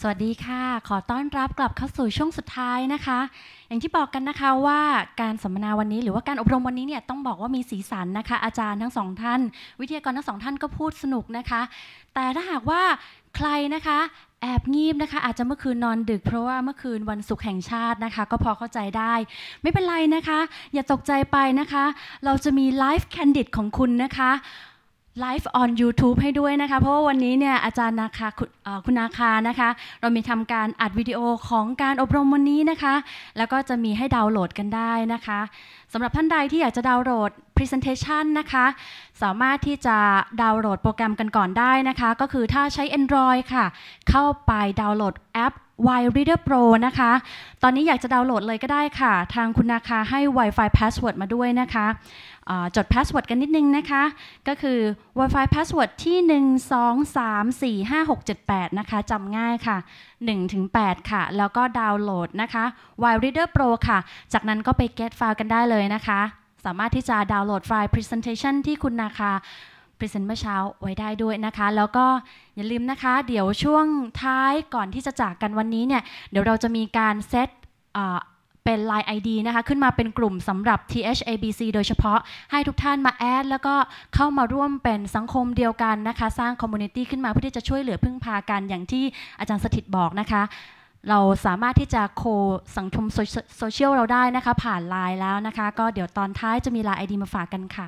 สวัสดีค่ะ ขอต้อนรับกลับเข้าสู่ช่วงสุดท้ายนะคะ อย่างที่บอกกันนะคะว่าการสัมมนาวันนี้หรือว่าการอบรมวันนี้เนี่ยต้องบอกว่ามีสีสันนะคะอาจารย์ทั้งสองท่าน วิทยากรทั้งสองท่านก็พูดสนุกนะคะ แต่ถ้าหากว่าใครนะคะแอบงีบนะคะ อาจจะเมื่อคืนนอนดึกเพราะว่าเมื่อคืนวันศุกร์แห่งชาตินะคะ ก็พอเข้าใจได้ ไม่เป็นไรนะคะ อย่าตกใจไปนะคะ เราจะมีไลฟ์แคนดิดของคุณนะคะไลฟ์ออน YouTube ให้ด้วยนะคะ เพราะว่าวันนี้เนี่ยอาจารย์นาคา คุณนาคานะคะ เรามีทำการอัดวิดีโอของการอบรมวันนี้นะคะ แล้วก็จะมีให้ดาวน์โหลดกันได้นะคะสำหรับท่านใดที่อยากจะดาวน์โหลด Presentation นะคะ สามารถที่จะดาวน์โหลดโปรแกรมกันก่อนได้นะคะ ก็คือถ้าใช้ Android ค่ะ เข้าไปดาวน์โหลดแอป Y Reader Pro นะคะ ตอนนี้อยากจะดาวน์โหลดเลยก็ได้ค่ะ ทางคุณนาคาให้ Wi-Fi password มาด้วยนะคะ จด password กันนิดนึงนะคะก็คือ Wi-Fi password ที่ 1 2 3 4 5 6 7 8 นะคะ จำง่ายค่ะ1-8 ค่ะ แล้วก็ดาวน์โหลดนะคะ Wild Reader Pro ค่ะ จากนั้นก็ไป get ไฟล์ กันได้เลยนะคะ สามารถที่จะดาวน์โหลดไฟล์ presentation ที่คุณนาคาพรีเซนต์เมื่อเช้าไว้ได้ด้วยนะคะ แล้วก็อย่าลืมนะคะ เดี๋ยวช่วงท้ายก่อนที่จะจากกันวันนี้เนี่ย เดี๋ยวเราจะมีการเซตเป็น Line ID นะคะขึ้นมาเป็นกลุ่มสำหรับ THABC โดยเฉพาะให้ทุกท่านมาแอดแล้วก็เข้ามาร่วมเป็นสังคมเดียวกันนะคะสร้างคอมมูนิตี้ขึ้นมาเพื่อที่จะช่วยเหลือพึ่งพากันอย่างที่อาจารย์สถิตบอกนะคะเราสามารถที่จะโคสังคมโซเชียลเราได้นะคะผ่านไลน์แล้วนะคะก็เดี๋ยวตอนท้ายจะมีไลน์ไอดีมาฝากกันค่ะ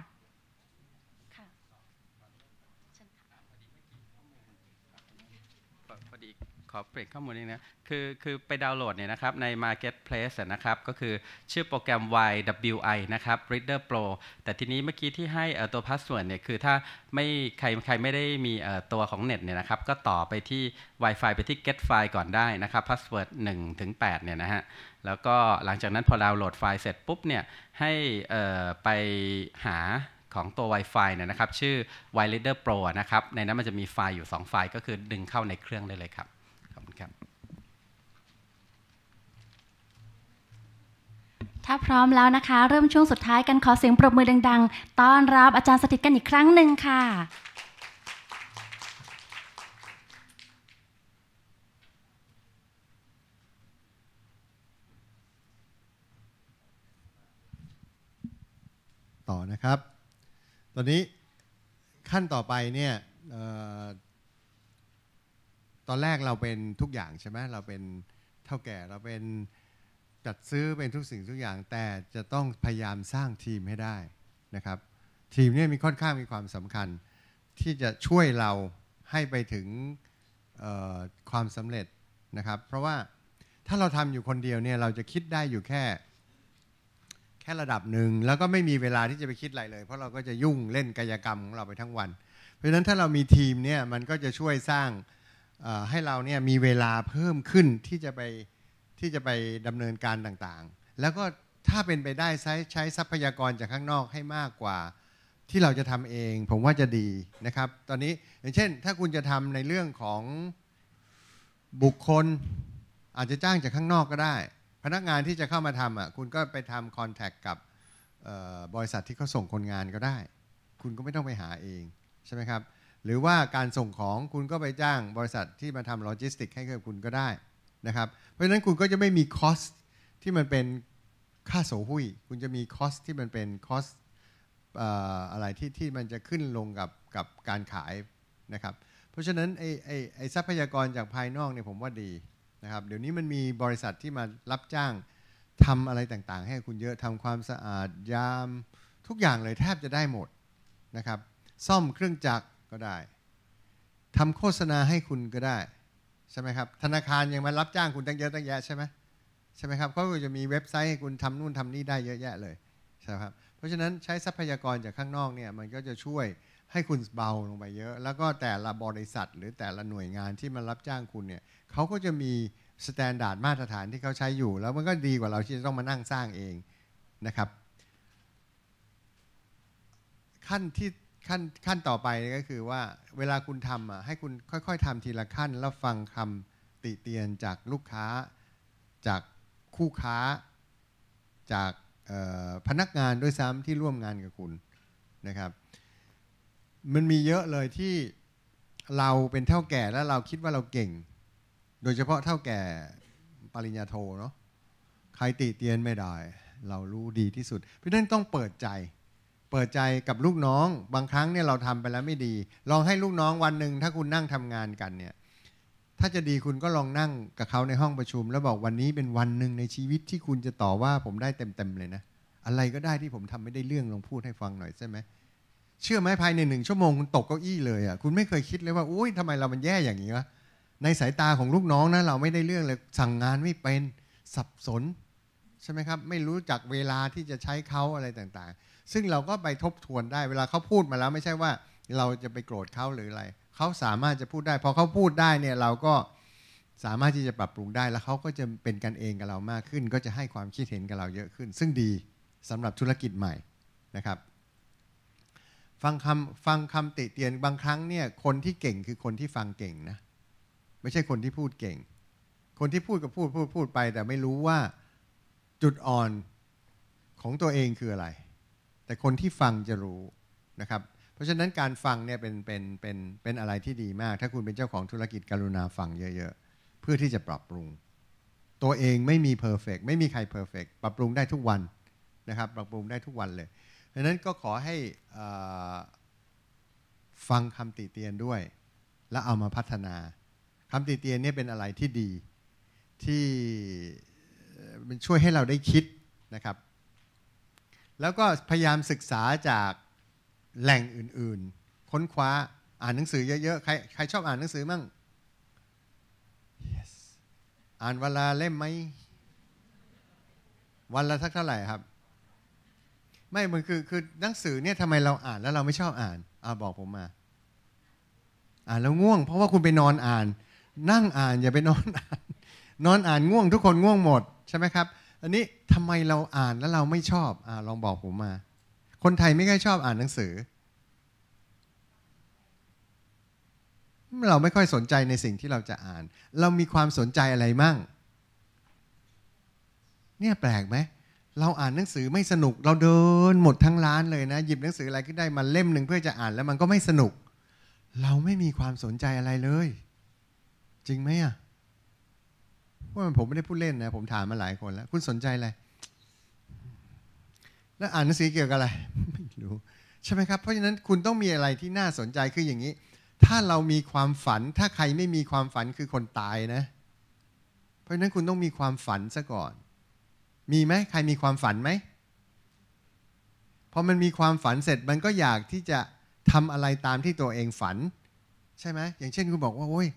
พอดีขอเปรกข้อมูลนิดนะคือคือไปดาวน์โหลดเนี่ยนะครับใน Marketplace นะครับ ก็คือชื่อโปรแกรม YWI นะครับ Reader Pro แต่ทีนี้เมื่อกี้ที่ให้ตัวพาสเวิร์ดเนี่ยคือถ้าไม่ใครใครไม่ได้มีตัวของเน็ตเนี่ยนะครับก็ต่อไปที่ Wi-Fi ไปที่ get file ก่อนได้นะครับพาสเวิร์ด1ถึง8เนี่ยนะฮะแล้วก็หลังจากนั้นพอดาวน์โหลดไฟล์เสร็จปุ๊บเนี่ยให้ไปหาของตัว Wi-Fi เนี่ยนะครับ ชื่อ w i r e Reader Pro นะครับ ในนั้นมันจะมีไฟล์อยู่2ไฟล์ก็คือดึงเข้าในเครื่องได้เลยครับถ้าพร้อมแล้วนะคะ เริ่มช่วงสุดท้ายกันขอเสียงปรบมือดังๆต้อนรับอาจารย์สถิตกันอีกครั้งหนึ่งค่ะ ต่อนะครับ ตอนนี้ขั้นต่อไปเนี่ยออตอนแรกเราเป็นทุกอย่างใช่ไหมเราเป็นเท่าแก่เราเป็นจัดซื้อเป็นทุกสิ่งทุกอย่าง แต่จะต้องพยายามสร้างทีมให้ได้นะครับ ทีมนี่มีค่อนข้างมีความสำคัญ ที่จะช่วยเราให้ไปถึงความสำเร็จนะครับเพราะว่าถ้าเราทำอยู่คนเดียวเนี่ยเราจะคิดได้อยู่แค่ แค่ระดับหนึ่ง แล้วก็ไม่มีเวลาที่จะไปคิดอะไรเลย เพราะเราก็จะยุ่งเล่นกายกรรมของเราไปทั้งวัน เพราะะนั้นถ้าเรามีทีมเนี่ยมันก็จะช่วยสร้างให้เราเนี่ยมีเวลาเพิ่มขึ้นที่จะไปที่จะไปดำเนินการต่างๆ แล้วก็ถ้าเป็นไปได้ใช้ใช้ทรัพยากรจากข้างนอกให้มากกว่าที่เราจะทำเองผมว่าจะดีนะครับ ตอนนี้อย่างเช่น ถ้าคุณจะทำในเรื่องของบุคคลอาจจะจ้างจากข้างนอกก็ได้ พนักงานที่จะเข้ามาทำอ่ะคุณก็ไปทำคอนแทคกับบริษัทที่เขาส่งคนงานก็ได้ คุณก็ไม่ต้องไปหาเอง ใช่ไหมครับหรือว่าการส่งของคุณก็ไปจ้างบริษัทที่มาทำโลจิสติกให้กับคุณก็ได้นะครับเพราะฉะนั้นคุณก็จะไม่มีคอสที่มันเป็นค่าโสหุยคุณจะมีคอสที่มันเป็นคอสอะไรที่ที่มันจะขึ้นลงกับกับการขายนะครับ เพราะฉะนั้นไอไอไอทรัพยากรจากภายนอกเนี่ยผมว่าดีนะครับเดี๋ยวนี้มันมีบริษัทที่มารับจ้างทำอะไรต่างๆ ให้คุณเยอะทำความสะอาดยาม ทุกอย่างเลยแทบจะได้หมดนะครับ ซ่อมเครื่องจักรก็ได้ทำโฆษณาให้คุณก็ได้ใช่ไหมครับธนาคาร ยังมารับจ้างคุณตั้งเยอะตั้งแยะใช่ไหมใช่ไหมครับเขาก็จะมีเว็บไซต์ให้คุณทำนู่นทำนี่ได้เยอะแยะเลยใช่ครับเพราะฉะนั้นใช้ทรัพยากรจากข้างนอกเนี่ยมันก็จะช่วยให้คุณเบาลงไปเยอะ แล้วก็แต่ละบริษัทหรือแต่ละหน่วยงานที่มารับจ้างคุณเนี่ยเขาก็จะมีสแตนดานดมาตรฐานที่เขาใช้อยู่ แล้วมันก็ดีกว่าเราที่จะต้องมานั่งสร้างเองนะครับ ขั้นที่ขั้นขั้นต่อไปก็คือว่าเวลาคุณทำอ่ะให้คุณค่อยๆทำทีละขั้นแล้วฟังคำติเตียน จากลูกค้า จากคู่ค้า จากพนักงานด้วยซ้ำที่ร่วมงานกับคุณนะครับ มันมีเยอะเลยที่เราเป็นเท่าแก่แล้วเราคิดว่าเราเก่ง โดยเฉพาะเท่าแก่ปริญญาโทเนาะใครติเตียนไม่ได้ เรารู้ดีที่สุด เพราะนั้นต้องเปิดใจเปิดใจกับลูกน้องบางครั้งเนี่ยเราทำไปแล้วไม่ดี ลองให้ลูกน้องวันหนึ่ง ถ้าคุณนั่งทำงานกันเนี่ยถ้าจะดีคุณก็ลองนั่งกับเขาในห้องประชุม แล้วบอกวันนี้เป็นวันหนึ่งในชีวิตที่คุณจะต่อว่าผมได้เต็มๆเลยนะ อะไรก็ได้ที่ผมทำไม่ได้เรื่องลองพูดให้ฟังหน่อยใช่ไหมเชื่อไหมภายในหนึ่งชั่วโมง คุณตกเก้าอี้เลยอ่ะคุณไม่เคยคิดเลยว่าอุ้ยทำไมเรามันแย่อย่างนี้วะในสายตาของลูกน้องนะเราไม่ได้เรื่องเลยสั่งงานไม่เป็นสับสนใช่ไหมครับไม่รู้จักเวลาที่จะใช้เขาอะไรต่างๆซึ่งเราก็ไปทบทวนได้เวลาเขาพูดมาแล้ว ไม่ใช่ว่าเราจะไปโกรธเขาหรืออะไร เขาสามารถจะพูดได้พอเขาพูดได้เนี่ย เราก็สามารถที่จะปรับปรุงได้แล้วเขาก็จะเป็นกันเองกับเรามากขึ้น ก็จะให้ความคิดเห็นกับเราเยอะขึ้น ซึ่งดีสำหรับธุรกิจใหม่นะครับฟังคำฟังคำติเตียนบางครั้งเนี่ยคนที่เก่งคือคนที่ฟังเก่งนะ ไม่ใช่คนที่พูดเก่ง คนที่พูดก็พูดพูดพูดไป แต่ไม่รู้ว่าจุดอ่อนของตัวเองคืออะไรแต่คนที่ฟังจะรู้นะครับ เพราะฉะนั้นการฟังเนี่ยเป็นเป็นเป็นเป็นอะไรที่ดีมาก ถ้าคุณเป็นเจ้าของธุรกิจกรุณาฟังเยอะ ๆ เพื่อที่จะปรับปรุง ตัวเองไม่มีเพอร์เฟกไม่มีใครเพอร์เฟกปรับปรุงได้ทุกวันนะครับ ปรับปรุงได้ทุกวันเลยดังนั้นก็ขอให้ฟังคำติเตียนด้วย และเอามาพัฒนาคำติเตียนเนี่ยเป็นอะไรที่ดี ที่มันช่วยให้เราได้คิดนะครับแล้วก็พยายามศึกษาจากแหล่งอื่นๆ ค้นคว้า อ่านหนังสือเยอะๆ ใครใครชอบอ่านหนังสือมั่ง yes. อ่านเวลาเล่มไหม วันละสักเท่าไหร่ครับ ไม่ มันคือ คือหนังสือเนี่ยทำไมเราอ่านแล้วเราไม่ชอบอ่าน อ่าบอกผมมา อ่านแล้วง่วง เพราะว่าคุณไปนอนอ่าน นั่งอ่าน อย่าไปนอนอ่าน นอนอ่านง่วง ทุกคนง่วงหมด ใช่ไหมครับอันนี้ทำไมเราอ่านแล้วเราไม่ชอบอ่าลองบอกผมมา คนไทยไม่ค่อยชอบอ่านหนังสือ เราไม่ค่อยสนใจในสิ่งที่เราจะอ่าน เรามีความสนใจอะไรมั่ง เนี่ย แปลกไหม เราอ่านหนังสือไม่สนุก เราเดินหมดทั้งร้านเลยนะ หยิบหนังสืออะไรขึ้นได้มาเล่มหนึ่งเพื่อจะอ่านแล้วมันก็ไม่สนุก เราไม่มีความสนใจอะไรเลย จริงไหมอ่ะว่าผมไม่ได้พูดเล่นนะผมถามมาหลายคนแล้วคุณสนใจอะไร แล้วอ่านหนังสือเกี่ยวกับอะไรไม่รู้ ใช่ไหมครับเพราะฉะนั้นคุณต้องมีอะไรที่น่าสนใจ คืออย่างนี้ ถ้าเรามีความฝัน ถ้าใครไม่มีความฝันคือคนตายนะ เพราะฉะนั้นคุณต้องมีความฝันซะก่อน มีไหมใครมีความฝันไหมพอมันมีความฝันเสร็จ มันก็อยากที่จะทำอะไรตามที่ตัวเองฝัน ใช่ไหมอย่างเช่นคุณบอกว่า โอ้ย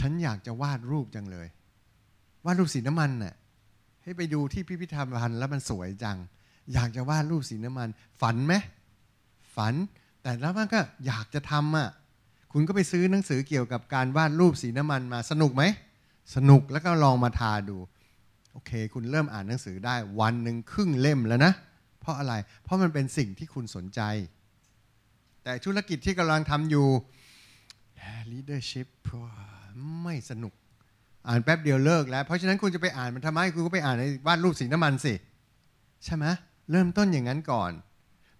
ฉันอยากจะวาดรูปจังเลยวาดรูปสีน้ำมันน่ะให้ไปดูที่พิพิธภัณฑ์แล้วมันสวยจัง อยากจะวาดรูปสีน้ำมัน ฝันไหมฝัน แต่แล้วมันก็อยากจะทำอ่ะคุณก็ไปซื้อหนังสือเกี่ยวกับการวาดรูปสีน้ำมันมาสนุกไหมสนุกแล้วก็ลองมาทาดูโอเค คุณเริ่มอ่านหนังสือได้วันหนึ่งครึ่งเล่มแล้วนะ เพราะอะไรเพราะมันเป็นสิ่งที่คุณสนใจ แต่ธุรกิจที่กำลังทำอยู่ leadership ไม่สนุกอ่านแป๊บเดียวเลิกแล้วเพราะฉะนั้นคุณจะไปอ่านมันทำไมคุณก็ไปอ่านในวาดรูปสีน้ำมันสิใช่ไหมเริ่มต้นอย่างนั้นก่อน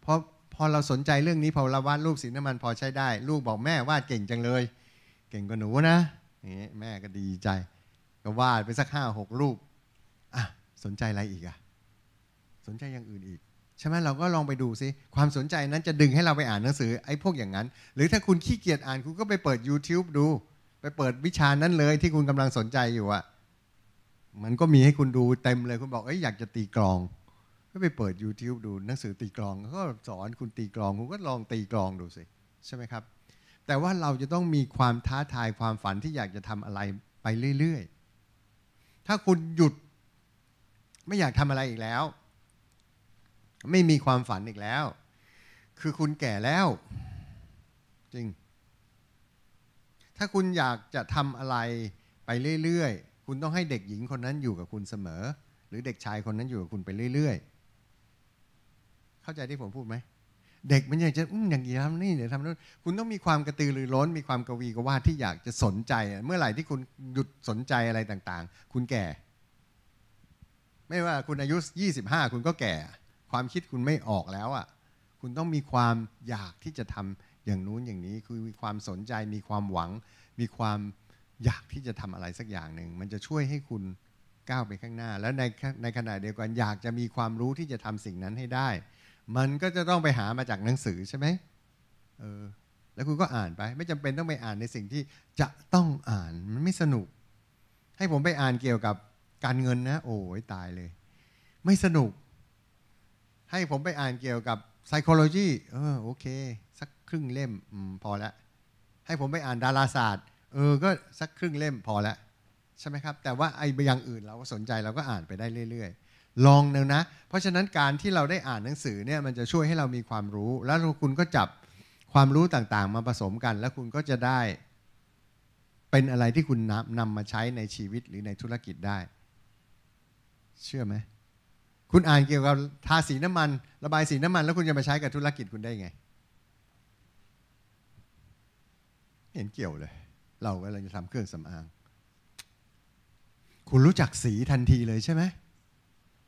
เพราะพอเราสนใจเรื่องนี้พอเราวาดรูปสีน้ำมันพอใช้ได้ลูกบอกแม่วาดเก่งจังเลย เก่งกว่าหนูนะนี่แม่ก็ดีใจก็วาดไปสักห้าหกรูปอ่ะสนใจอะไรอีกอ่ะสนใจอย่างอื่นอีกใช่ไหมเราก็ลองไปดูซิ ความสนใจนั้นจะดึงให้เราไปอ่านหนังสือไอ้พวกอย่างนั้น หรือถ้าคุณขี้เกียจอ่านคุณก็ไปเปิด YouTube ดูไปเปิดวิชานั้นเลยที่คุณกำลังสนใจอยู่อะมันก็มีให้คุณดูเต็มเลย คุณบอกเอ้ยอยากจะตีกลองก็ไปเปิด YouTube ดูหนังสือตีกลองก็สอนคุณตีกลอง คุณก็ลองตีกลองดูสิใช่ไหมครับ แต่ว่าเราจะต้องมีความท้าทายความฝันที่อยากจะทำอะไรไปเรื่อยๆถ้าคุณหยุด ไม่อยากทำอะไรอีกแล้ว ไม่มีความฝันอีกแล้ว คือคุณแก่แล้ว จริงถ้าคุณอยากจะทำอะไรไปเรื่อย ๆ คุณต้องให้เด็กหญิงคนนั้นอยู่กับคุณเสมอ หรือเด็กชายคนนั้นอยู่กับคุณไปเรื่อยๆ เข้าใจที่ผมพูดไหม เด็กมันอยากจะอย่างนี้ทำนี่เดี๋ยวทำนู้นคุณต้องมีความกระตือรือร้น มีความกวีกว่าที่อยากจะสนใจ เมื่อไหร่ที่คุณหยุดสนใจอะไรต่าง ๆ คุณแก่ ไม่ว่าคุณอายุ 25 คุณก็แก่ ความคิดคุณไม่ออกแล้วอ่ะ คุณต้องมีความอยากที่จะทำอย่างนู้นอย่างนี้คือมีความสนใจมีความหวัง มีความอยากที่จะทำอะไรสักอย่างหนึ่งมันจะช่วยให้คุณก้าวไปข้างหน้า แล้วในในขณะเดียวกันอยากจะมีความรู้ที่จะทำสิ่งนั้นให้ได้ มันก็จะต้องไปหามาจากหนังสือใช่ไหมเออแล้วคุณก็อ่านไป ไม่จำเป็นต้องไปอ่านในสิ่งที่จะต้องอ่านมันไม่สนุก ให้ผมไปอ่านเกี่ยวกับการเงินนะ โอ้ยตายเลย ไม่สนุก ให้ผมไปอ่านเกี่ยวกับ psychology เออโอเคครึ่งเล่มอพอแล้วให้ผมไปอ่านดาราศาสตร์ เออ ก็สักครึ่งเล่มพอแล้วใช่ไหมครับ แต่ว่าไอ้อย่างอื่นเราก็สนใจเราก็อ่านไปได้เรื่อยๆลองเนะนะ เพราะฉะนั้นการที่เราได้อ่านหนังสือเนี่ยมันจะช่วยให้เรามีความรู้ แล้วคุณก็จับความรู้ต่าง ๆ มาผสมกัน แล้วคุณก็จะได้ เป็นอะไรที่คุณนำนำมาใช้ในชีวิตหรือในธุรกิจได้ เชื่อไหมคุณอ่านเกี่ยวกับทาสีน้ำมัน ระบายสีน้ำมันแล้วคุณจะมาใช้กับธุรกิจคุณได้ไงเห็นเกี่ยวเลยเรากเลยจะทำเครื่องสำอาง คุณรู้จักสีทันทีเลยใช่ไหม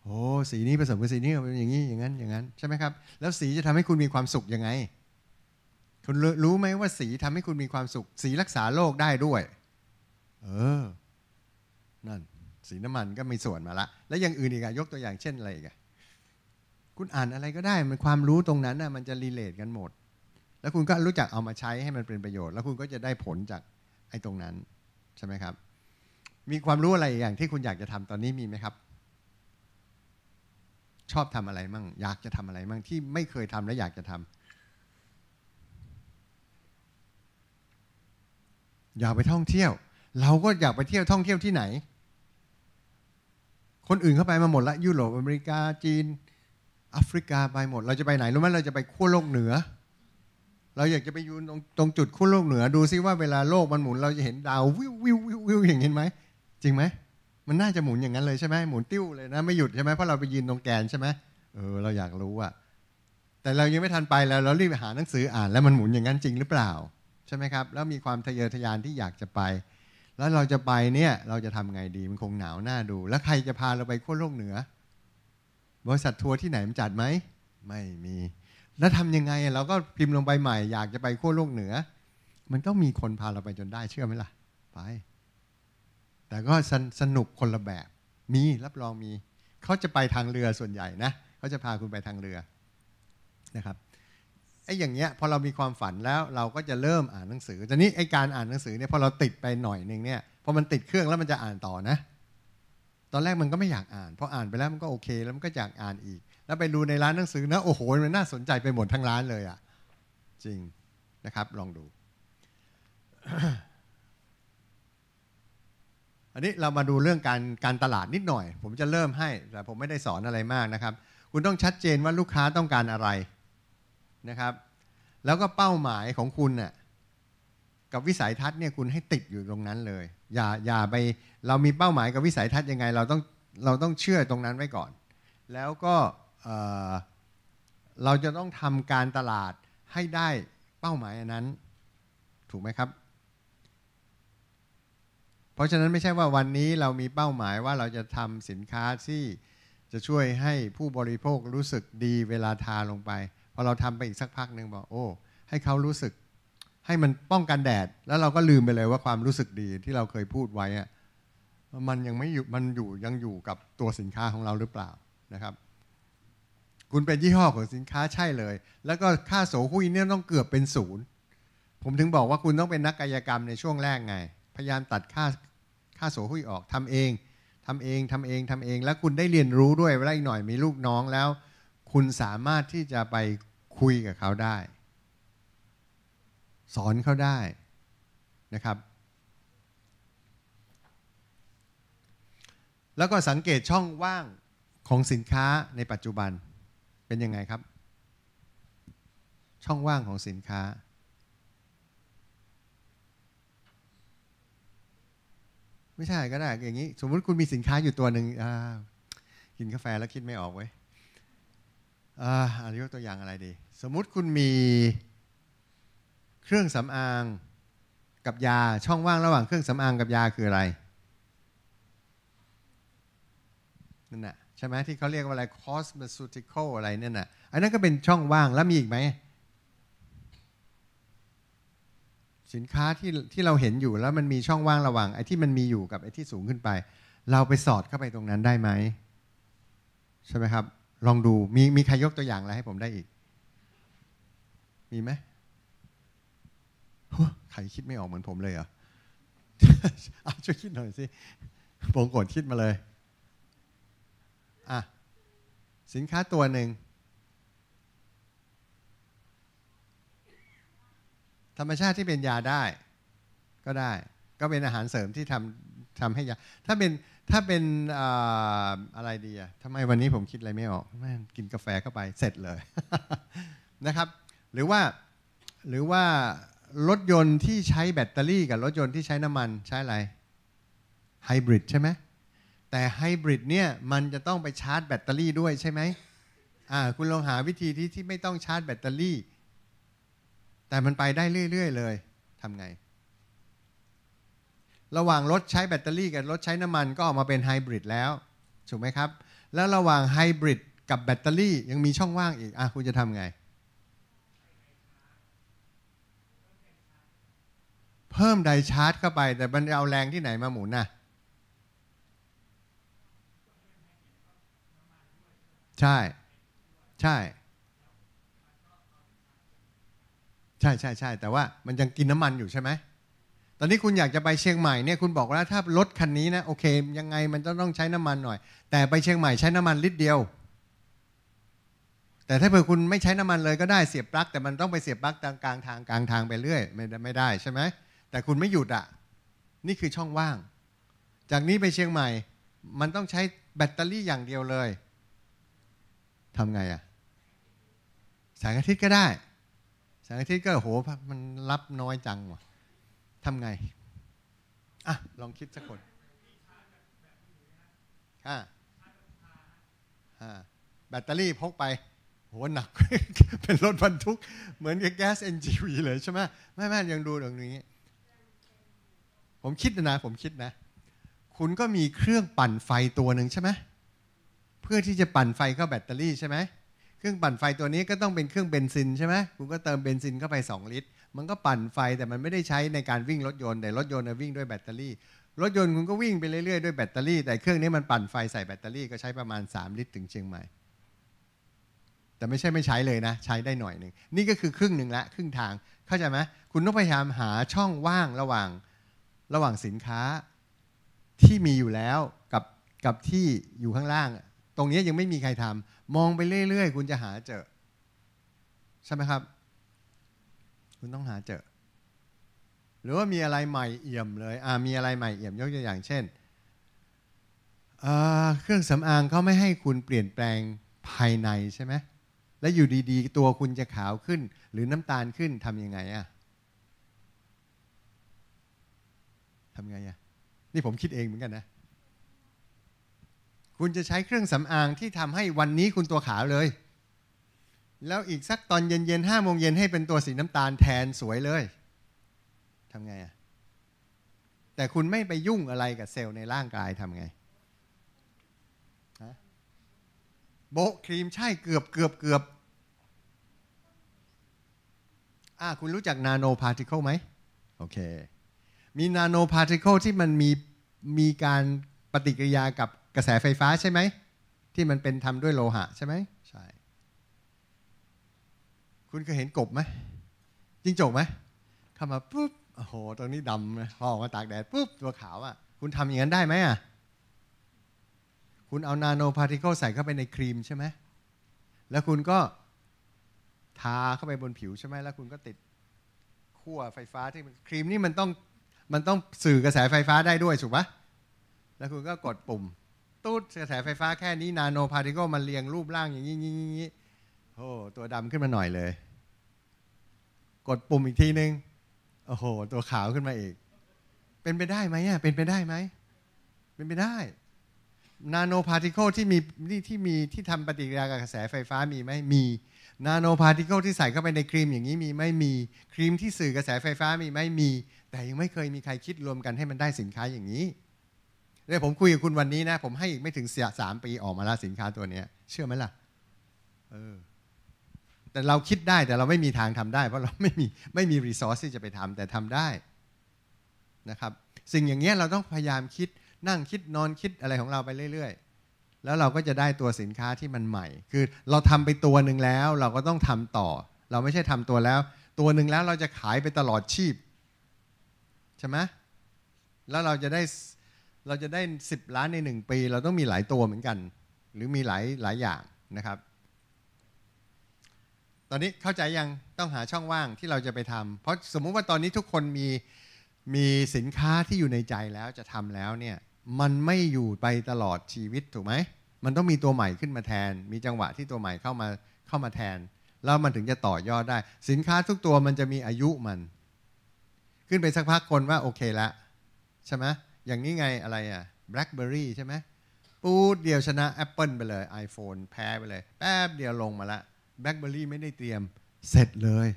โอ้สีนี้ผสมกับสีนี้เป็นอย่างนี้อย่างนั้นอย่างนั้น ใช่ไหมครับ แล้วสีจะทำให้คุณมีความสุขยังไง คุณรู้ไหมว่าสีทำให้คุณมีความสุข สีรักษาโรคได้ด้วย เออ นั่น สีน้ำมันก็มีส่วนมาละแล้วยังอื่นอีกอะยกตัวอย่างเช่นอะไรอีกอะคุณอ่านอะไรก็ได้ มันความรู้ตรงนั้นอะมันจะรีเลทกันหมดแล้วคุณก็รู้จักเอามาใช้ให้มันเป็นประโยชน์แล้วคุณก็จะได้ผลจากไอ้ตรงนั้นใช่ไหมครับ มีความรู้อะไรอย่างที่คุณอยากจะทำตอนนี้มีไหมครับ ชอบทำอะไร มั่งอยากจะทำอะไร มั่งที่ไม่เคยทำและอยากจะทำ อยากไปท่องเที่ยว เราก็อยากไปเที่ยวท่องเที่ยวที่ไหน คนอื่นเข้าไปมาหมดละยุโรปอเมริกาจีนแอฟริกาไปหมด เราจะไปไหนรู้ไหมเราจะไปขั้วโลกเหนือเราอยากจะไปยืนตรงตรงจุดขั้วโลกเหนือ ดูซิว่าเวลาโลกมันหมุนเราจะเห็นดาววิววิววิววิวอย่างเห็นไหมจริงไหมมันน่าจะหมุนอย่างนั้นเลยใช่ไหมหมุนติ้วเลยนะไม่หยุดใช่ไหมเพราะเราไปยืนตรงแกนใช่ไหมเออเราอยากรู้อะแต่เรายังไม่ทันไปแล้วเรารีบหาหนังสืออ่าน แล้วมันหมุนอย่างนั้นจริงหรือเปล่าใช่ไหมครับแล้วมีความทะเยอทะยานที่อยากจะไป แล้วเราจะไปเนี่ย เราจะทำไงดี มันคงหนาวหน้าดู แล้วใครจะพาเราไปขั้วโลกเหนือ บริษัททัวร์ที่ไหนมันจัดไหม ไม่มีแล้วทำยังไงเราก็พิมพ์ลงไปใหม่ อยากจะไปขั้วโลกเหนือ มันก็มีคนพาเราไปจนได้เชื่อไหมล่ะ ไป แต่ก็สสนุกคนละแบบ มีรับรองมี เขาจะไปทางเรือส่วนใหญ่นะเขาจะพาคุณไปทางเรือนะครับไอ้อย่างเงี้ยพอเรามีความฝันแล้วเราก็จะเริ่มอ่านหนังสือแต่นี้ไอ้การอ่านหนังสือเนี่ยพอเราติดไปหน่อยหนึ่งเนี่ยพอมันติดเครื่องแล้วมันจะอ่านต่อนะ ตอนแรกมันก็ไม่อยากอ่านพออ่านไปแล้วมันก็โอเคแล้วมันก็อยากอ่านอีกแล้วไปดูในร้านหนังสือนะ โอ้โห มันน่าสนใจไปหมดทั้งร้านเลยอะ่ะจริงนะครับลองดู อันนี้เรามาดูเรื่องการการตลาดนิดหน่อย ผมจะเริ่มให้ แต่ผมไม่ได้สอนอะไรมากนะครับ คุณต้องชัดเจนว่าลูกค้าต้องการอะไรนะครับ แล้วก็เป้าหมายของคุณน่ะกับวิสัยทัศน์เนี่ยคุณให้ติดอยู่ตรงนั้นเลยอย่าอย่าไปเรามีเป้าหมายกับวิสัยทัศน์ยังไงเราต้องเราต้องเชื่อตรงนั้นไว้ก่อน แล้วก็เราจะต้องทำการตลาดให้ได้เป้าหมายนนั้น ถูกไหมครับ เพราะฉะนั้นไม่ใช่ว่าวันนี้เรามีเป้าหมายว่าเราจะทำสินค้าที่จะช่วยให้ผู้บริโภครู้สึกดีเวลาทาลงไปพอเราทำไปอีกสักพักหนึ่งบอกโอ้ให้เขารู้สึกให้มันป้องกันแดด แล้วเราก็ลืมไปเลยว่าความรู้สึกดีที่เราเคยพูดไว้มันยังไม่อยู่มันอยู่ยังอยู่กับตัวสินค้าของเราหรือเปล่านะครับคุณเป็นยี่ห้อของสินค้าใช่เลย แล้วก็ค่าโสหุ้ยเนี่ยต้องเกือบเป็นศูนย์ ผมถึงบอกว่าคุณต้องเป็นนักกายกรรมในช่วงแรกไง พยายามตัดค่าค่าโสหุ้ยออกทำเอง ทำเองทำเองทำเอง แล้วคุณได้เรียนรู้ด้วยเวลาอีกหน่อย มีลูกน้องแล้ว คุณสามารถที่จะไปคุยกับเขาได้ สอนเขาได้นะครับ แล้วก็สังเกตช่องว่างของสินค้าในปัจจุบันเป็นยังไงครับ ช่องว่างของสินค้า ไม่ใช่ก็ได้อย่างนี้ สมมติคุณมีสินค้าอยู่ตัวหนึ่งกินกาแฟแล้วคิดไม่ออกไว้อายุตัวอย่างอะไรดี สมมุติคุณมี เครื่องสำอางกับยาช่องว่างระหว่างเครื่องสำอางกับยาคืออะไรนั่นแหละใช่ไหมที่เขาเรียกว่าอะไร cosmeceutical อะไรเนี่ยนะอันนั้นก็เป็นช่องว่างแล้วมีอีกไหม สินค้าที่ที่เราเห็นอยู่แล้วมันมีช่องว่างระหว่าง ไอ้ที่มันมีอยู่กับไอ้ที่สูงขึ้นไป เราไปสอดเข้าไปตรงนั้นได้ไหมใช่ไหมครับ ลองดูมีมีใครยกตัวอย่างอะไรให้ผมได้อีก มีไหมใครคิดไม่ออกเหมือนผมเลยเหรอช่วยคิดหน่อยสิผมกดคิดมาเลยสินค้าตัวหนึ่ง ธรรมชาติที่เป็นยาได้ ก็ได้ก็เป็นอาหารเสริมที่ทำทำให้ยาถ้าเป็นถ้าเป็นอะไรดีอะทำไมวันนี้ผมคิดอะไรไม่ออกแม่กินกาแฟเข้าไปเสร็จเลยนะครับ หรือว่าหรือว่า รถยนต์ที่ใช้แบตเตอรี่กับ รถยนต์ที่ใช้น้ำมันใช้อะไร ไฮบริดใช่ไหมแต่ไฮบริดเนี่ยมันจะต้องไปชาร์จแบตเตอรี่ด้วยใช่ไหม คุณลองหาวิธีที่ที่ไม่ต้องชาร์จแบตเตอรี่ แต่มันไปได้เรื่อยๆเลยทำไง ระหว่างรถใช้แบตเตอรี่กับรถใช้น้ำมันก็ออกมาเป็นไฮบริดแล้ว ถูกไหมครับ แล้วระหว่างไฮบริดกับแบตเตอรี่ยังมีช่องว่างอีกอคุณจะทำไง เพิ่มไดชาร์จเข้าไป แต่ มันเอาแรงที่ไหนมาหมุนนะ่ะใช่ ใช่ ใช่ใช่ใช่ แต่ว่ามันยังกินน้ำมันอยู่ใช่ไหม ตอนนี้คุณอยากจะไปเชียงใหม่เนี่ยคุณบอกว่าถ้ารถคันนี้นะโอเค ยังไงมันต้องใช้น้ำมันหน่อย แต่ไปเชียงใหม่ใช้น้ำมันลิตรเดียว แต่ถ้าเผื่อคุณไม่ใช้น้ำมันเลยก็ได้เสียบปลั๊กแต่มันต้องไปเสียบปลั๊กกลางทางกลางทางไปเรื่อย ไม่ได้ไม่ได้ใช่ไหมแต่คุณไม่หยุดอะ่ะ นี่คือช่องว่าง จากนี้ไปเชียงใหม่ มันต้องใช้แบตเตอรี่อย่างเดียวเลยทำไงอะแสงอาทิตย์ก็ได้แสงอาทิตย์ก็โห มันรับน้อยจังวะทำไง อ่ะ ลองคิดสักคนอ่าอาแบตเตอรี่พกไป โห หนัก เป็นรถบรรทุก เหมือนกับแก๊ส NGV เลยใช่ไหมแม่แม่ยังดูตรงนี้ ผมคิดนะ ผมคิดนะ คุณก็มีเครื่องปั่นไฟตัวหนึ่งใช่ไหมพื่อที่จะปั่นไฟเข้าแบตเตอรี่ใช่ไหมเครื่องปั่นไฟตัวนี้ก็ต้องเป็นเครื่องเบนซินใช่ไหมคุณก็เติมเบนซินเข้าไป 2 ลิตร มันก็ปั่นไฟแต่มันไม่ได้ใช้ในการวิ่งรถยนต์แต่รถยนต์วิ่งด้วยแบตเตอรี่รถยนต์คุณก็วิ่งไปเรื่อยๆด้วยแบตเตอรี่ แต่เครื่องนี้มันปั่นไฟใส่แบตเตอรี่ก็ใช้ประมาณ 3 ลิตร ถึงเชียงใหม่ แต่ไม่ใช่ไม่ใช้เลยนะใช้ได้หน่อยหนึ่งนี่ก็คือครึ่งหนึ่งละครึ่งทางเข้าใจไหมคุณต้องพยายามหาช่องว่างระหว่างระหว่างสินค้าที่มีอยู่แล้วกับกับที่อยู่ข้างล่างตรงนี้ยังไม่มีใครทำมองไปเรื่อยๆคุณจะหาเจอ ใช่ไหมครับ คุณต้องหาเจอ หรือว่ามีอะไรใหม่เอี่ยม เลย อ่ามีอะไรใหม่เอี่ยมยกตัวอย่างเช่นเครื่องสำอางเขาไม่ให้คุณเปลี่ยนแปลงภายในใช่ไหมและอยู่ดีๆตัวคุณจะขาวขึ้น หรือน้ำตาลขึ้นทำยังไงอะทำไงอะนี่ผมคิดเองเหมือนกันนะคุณจะใช้เครื่องสำอางที่ทำให้วันนี้คุณตัวขาวเลย แล้วอีกสักตอนเย็นๆห้าโมงเย็นให้เป็นตัวสีน้ำตาลแทนสวยเลย ทำไงอะแต่คุณไม่ไปยุ่งอะไรกับเซลล์ในร่างกายทำไง โบครีมใช่เกือบเกือบเกือบอ่าคุณรู้จักนาโนพาร์ติเคิลไหม โอเค มีนาโนพาร์ติเคิลที่มันมีมีการปฏิกิริยากับกระแสไฟฟ้าใช่ไหมที่มันเป็นทำด้วยโลหะใช่ไหมใช่ คุณเคยเห็นกบไหมจิ้งจบไหมเข้ามาปุ๊บ โอ้โห ตรงนี้ดำนะพอออกมาตากแดด ปุ๊บตัวขาวอะ่ะคุณทำอย่างนั้นได้ไหมอ่ะคุณเอานาโนพาร์ติเคิลใส่เข้าไปในครีมใช่ไหมแล้วคุณก็ ทาเข้าไปบนผิวใช่ไหม แล้วคุณก็ติดขั้วไฟฟ้าที่ครีมนี่มันต้องมันต้องสื่อกระแสไฟฟ้าได้ด้วยถูกปะแล้วคุณก็กดปุ่มตูดกระแสไฟฟ้าแค่นี้นาโนพาร์ติเคิลมันเรียงรูปร่างอย่างนี้นี้โอ้ตัวดำขึ้นมาหน่อยเลย กดปุ่มอีกทีนึงโอ้โหตัวขาวขึ้นมาอีกเป็นไปได้ไหมี่ยเป็นไปได้ไหมเป็นไปได้ นาโนพาร์ติเคิลที่มีที่ที่มีที่ทำปฏิกิริยากับกระแสไฟฟ้ามีไหมมี นาโนพาร์ติเคิลที่ใส่เข้าไปในครีมอย่างนี้มีไม่มีครีมที่สื่อกระแสไฟฟ้ามีไม่มี แต่ยังไม่เคยมีใครคิดรวมกันให้มันได้สินค้าอย่างนี้เนี่ยผมคุยกับคุณวันนี้นะ ผมให้อีกไม่ถึงเสียสามปี ออกมาแล้วสินค้าตัวเนี้ย เชื่อไหมล่ะเออแต่เราคิดได้แต่เราไม่มีทางทำได้เพราะเราไม่มีไม่มีรีซอสที่จะไปทำแต่ทำได้นะครับ สิ่งอย่างเงี้ยเราต้องพยายามคิดนั่งคิดนอนคิดอะไรของเราไปเรื่อยๆแล้วเราก็จะได้ตัวสินค้าที่มันใหม่ คือเราทำไปตัวหนึ่งแล้ว เราก็ต้องทำต่อ เราไม่ใช่ทำตัวแล้ว ตัวหนึ่งแล้วเราจะขายไปตลอดชีพใช่ไหมแล้วเราจะได้เราจะได้ 10 ล้านใน 1 ปี เราต้องมีหลายตัวเหมือนกัน หรือมีหลาย หลายอย่างนะครับ ตอนนี้เข้าใจยังต้องหาช่องว่างที่เราจะไปทำเพราะสมมุติว่าตอนนี้ทุกคนมีมีสินค้าที่อยู่ในใจแล้วจะทำแล้วเนี่ย มันไม่อยู่ไปตลอดชีวิตถูกไหมมันต้องมีตัวใหม่ขึ้นมาแทน มีจังหวะที่ตัวใหม่เข้ามาเข้ามาแทน แล้วมันถึงจะต่อยอดได้ สินค้าทุกตัวมันจะมีอายุมัน ขึ้นไปสักพักคนว่าโอเคแล้วใช่ไหมอย่างนี้ไงอะไรอ่ะ BlackBerry ใช่ไหมปูดเดียวชนะ Apple ไปเลย iPhone แพ้ไปเลย แป๊บเดียวลงมาละ BlackBerry ไม่ได้เตรียมเสร็จเลย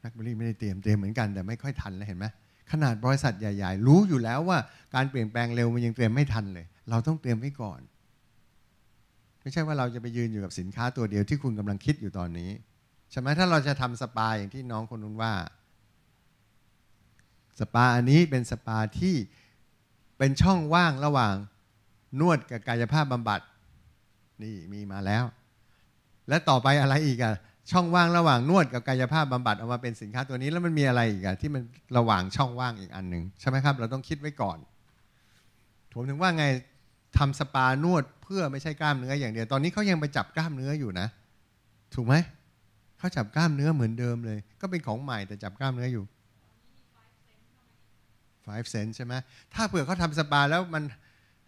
BlackBerry ไม่ได้เตรียมเตรียมเหมือนกันแต่ไม่ค่อยทันแล้วเห็นไหมขนาดบริษัทใหญ่ๆ รู้อยู่แล้วว่าการเปลี่ยนแปลงเร็วมันยังเตรียมไม่ทันเลย เราต้องเตรียมไว้ก่อน ไม่ใช่ว่าเราจะไปยืนอยู่กับสินค้าตัวเดียวที่คุณกำลังคิดอยู่ตอนนี้ ใช่ไหมถ้าเราจะทำสปาอย่างที่น้องคนนู้นว่าสปาอันนี้เป็นสปาที่เป็นช่องว่างระหว่างนวดกับกายภาพบำบัด นี่มีมาแล้ว และต่อไปอะไรอีกอะช่องว่างระหว่างนวดกับกายภาพบำบัดออกมาเป็นสินค้าตัวนี้แล้วมันมีอะไรอีกอะที่มันระหว่างช่องว่างอีกอันหนึ่งใช่ไหมครับ เราต้องคิดไว้ก่อนผมถึงว่าไงทำสปานวดเพื่อไม่ใช่กล้ามเนื้ออย่างเดียวตอนนี้เขายังไปจับกล้ามเนื้ออยู่นะ ถูกไหมเขาจับกล้ามเนื้อเหมือนเดิมเลย ก็เป็นของใหม่แต่จับกล้ามเนื้ออยู่5เซนใช่ไหมถ้าเผื่อเขาทำสปาแล้วมัน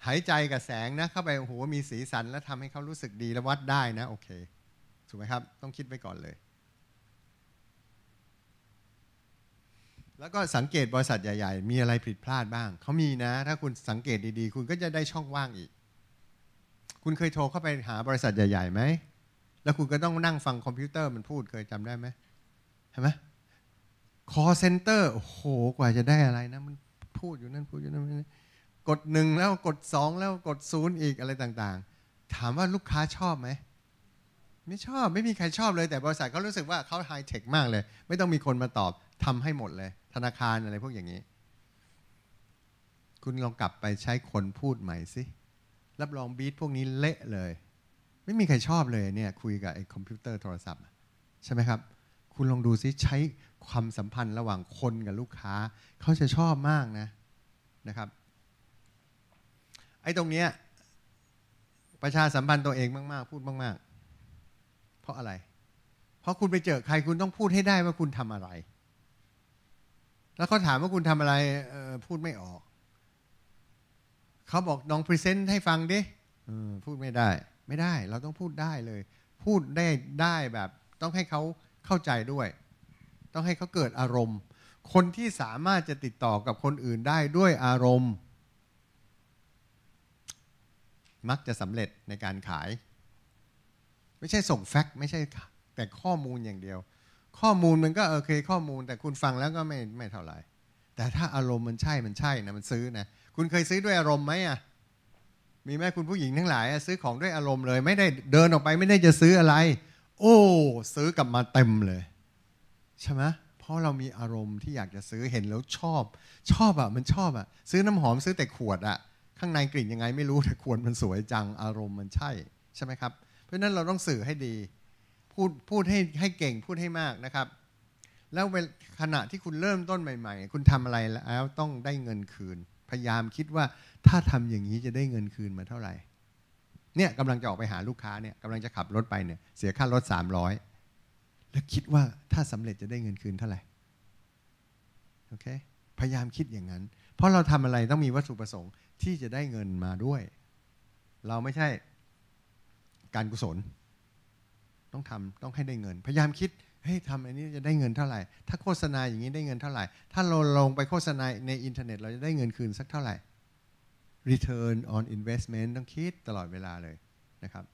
หายใจกับแสงนะ เข้าไปโอ้โหมีสีสันแล้วทำให้เขารู้สึกดีแล้ววัดได้นะ โอเคถูกไหมครับ ต้องคิดไว้ก่อนเลย แล้วก็สังเกตบริษัทใหญ่ ๆ มีอะไรผิดพลาดบ้างเขามีนะ ถ้าคุณสังเกตดีๆคุณก็จะได้ช่องว่างอีก คุณเคยโทรเข้าไปหาบริษัทใหญ่ๆไหมแล้วคุณก็ต้องนั่งฟังคอมพิวเตอร์มันพูดเคยจำได้ไหมเห็นไหมคอเซ็นเตอร์โอ้โหกว่าจะได้อะไรนะมันพูดอยู่นั่น พูดอยู่นั่น กดหนึ่งแล้วกดสองแล้วกดศูนย์อีกอะไรต่างๆ ถามว่าลูกค้าชอบไหม ไม่ชอบ ไม่มีใครชอบเลย แต่บริษัทเขารู้สึกว่าเขาไฮเทคมากเลย ไม่ต้องมีคนมาตอบ ทำให้หมดเลย ธนาคารอะไรพวกอย่างนี้ คุณลองกลับไปใช้คนพูดใหม่สิ รับรองบีทพวกนี้เละเลย ไม่มีใครชอบเลยเนี่ยคุยกับไอ้คอมพิวเตอร์โทรศัพท์ ใช่ไหมครับคุณลองดูซิใช้ความสัมพันธ์ระหว่างคนกับลูกค้า เขาจะชอบมากนะนะครับ ไอ้ตรงเนี้ยประชาสัมพันธ์ตัวเองมากๆ พูดมาก ๆ เพราะอะไร เพราะคุณไปเจอใครคุณต้องพูดให้ได้ว่าคุณทำอะไร แล้วเขาถามว่าคุณทำอะไร พูดไม่ออก เขาบอกลองพรีเซนต์ให้ฟังดิพูดไม่ได้ ไม่ได้ เราต้องพูดได้เลย พูดได้ได้แบบ ต้องให้เขาเข้าใจด้วยต้องให้เขาเกิดอารมณ์ คนที่สามารถจะติดต่อกับคนอื่นได้ด้วยอารมณ์ มักจะสำเร็จในการขาย ไม่ใช่ส่งแฟกซ์ไม่ใช่ แต่ข้อมูลอย่างเดียว ข้อมูลมันก็โอเค ข้อมูลแต่คุณฟังแล้วก็ไม่ไม่เท่าไหร่ แต่ถ้าอารมณ์มันใช่มันใช่นะ มันซื้อนะ คุณเคยซื้อด้วยอารมณ์ไหมอ่ะมีไหมคุณผู้หญิงทั้งหลายซื้อของด้วยอารมณ์เลย ไม่ได้เดินออกไปไม่ได้จะซื้ออะไรโอ้ซื้อกลับมาเต็มเลยใช่ไหมเพราะเรามีอารมณ์ที่อยากจะซื้อเห็นแล้วชอบชอบอะ่ะ มันชอบอะ่ะ ซื้อน้ำหอมซื้อแต่ขวดอะ่ะข้างในกลิ่นยังไง ไม่รู้แต่ขวดมันสวยจังอารมณ์มันใช่ ใช่ไหมครับเพราะนั้นเราต้องสื่อให้ดีพูดพูดให้ให้เก่ง พูดให้มากนะครับ แล้วขณะที่คุณเริ่มต้นใหม่ ๆ คุณทำอะไรแล้วต้องได้เงินคืน พยายามคิดว่า ถ้าทำอย่างนี้จะได้เงินคืนมาเท่าไหร่เนี่ยกำลังจะออกไปหาลูกค้าเนี่ยกำลังจะขับรถไปเนี่ยเสียค่ารถสามร้อยแล้วคิดว่าถ้าสำเร็จจะได้เงินคืนเท่าไหร่โอเคพยายามคิดอย่างนั้น เพราะเราทำอะไรต้องมีวัตถุประสงค์ที่จะได้เงินมาด้วย เราไม่ใช่การกุศล ต้องทำต้องให้ได้เงิน พยายามคิดเฮ้ยทำอันนี้จะได้เงินเท่าไหร่ ถ้าโฆษณาอย่างนี้ได้เงินเท่าไหร่ ถ้าเราลงไปโฆษณาในอินเทอร์เน็ตเราจะได้เงินคืนสักเท่าไหร่ return on investment ต้องคิดตลอดเวลาเลยนะครับ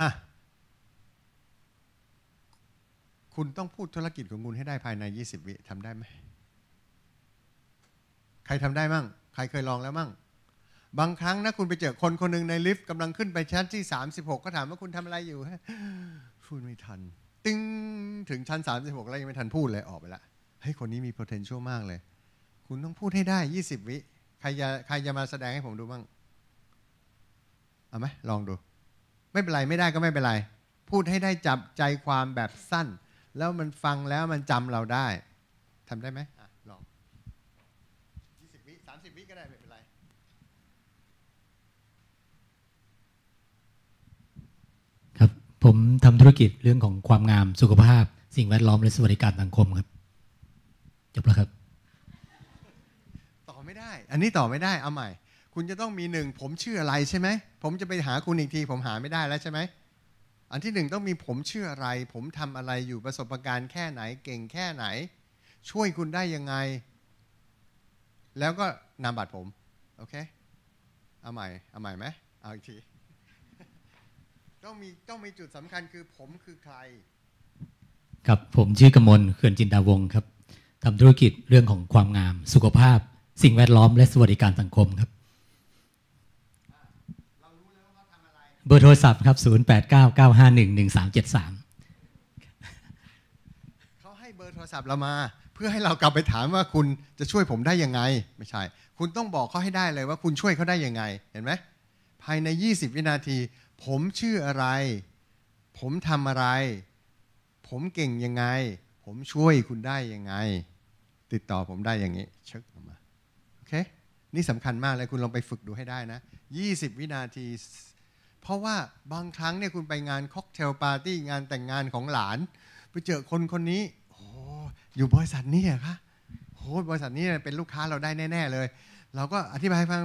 อ่ะคุณต้องพูดธุรกิจของคุณให้ได้ภายใน 20 วิทำได้ไหม ใครทำได้มั่ง ใครเคยลองแล้วมั่ง บางครั้งนะคุณไปเจอคนคนหนึ่งในลิฟต์กำลังขึ้นไปชั้นที่ 36 ก็ถามว่าคุณทำอะไรอยู่ พูดไม่ทัน ตึ้งถึงชั้น 36 แล้วยังไม่ทันพูดเลยออกไปละเฮ้ย คนนี้มี potential มากเลยคุณต้องพูดให้ได้ยี่สิบวิใครจะใครจะมาแสดงให้ผมดูบ้างเอาไหมลองดู ไม่เป็นไรไม่ได้ก็ไม่เป็นไร พูดให้ได้จับใจความแบบสั้น แล้วมันฟังแล้วมันจำเราได้ทำได้ไหมลองยี่สิบวิสามสิบวิก็ได้ไม่เป็นไรครับผมทำธุรกิจเรื่องของความงามสุขภาพ สิ่งแวดล้อมและสวัสดิการสังคมครับจบแล้วครับอันนี้ต่อไม่ได้เอาใหม่ คุณจะต้องมีหนึ่งผมชื่ออะไรใช่ไหม ผมจะไปหาคุณอีกทีผมหาไม่ได้แล้วใช่ไหม อันที่หนึ่งต้องมีผมชื่ออะไร ผมทำอะไรอยู่ประสบการณ์แค่ไหน เก่งแค่ไหน ช่วยคุณได้ยังไง แล้วก็นามบัตรผม โอเคเอาใหม่เอาใหม่ไหมเอาอีกทีต้องมีต้องมีจุดสำคัญคือผมคือใคร ครับผมชื่อกมลเขื่อนจินดาวงครับทำธุรกิจเรื่องของความงามสุขภาพสิ่งแวดล้อมและสวัสดิการสังคมครับ เบอร์โทรศัพท์ครับ0899511373เขาให้เบอร์โทรศัพท์เรามา เพื่อให้เรากลับไปถามว่าคุณจะช่วยผมได้ยังไง ไม่ใช่ คุณต้องบอกเขาให้ได้เลยว่า คุณช่วยเขาได้ยังไง เห็นไหมภายใน 20 วินาที ผมชื่ออะไร ผมทำอะไร ผมเก่งยังไง ผมช่วยคุณได้ยังไง ติดต่อผมได้อย่างนี้เช็คออกนี่สำคัญมากเลยคุณลองไปฝึกดูให้ได้นะ 20 วินาที เพราะว่าบางครั้งเนี่ยคุณไปงานค็อกเทลปาร์ตี้งานแต่งงานของหลานไปเจอคนคนนี้ โอ้ อยู่บริษัทนี้อะคะโอ้บริษัทนี้เป็นลูกค้าเราได้แน่ๆเลย เราก็อธิบายให้ฟัง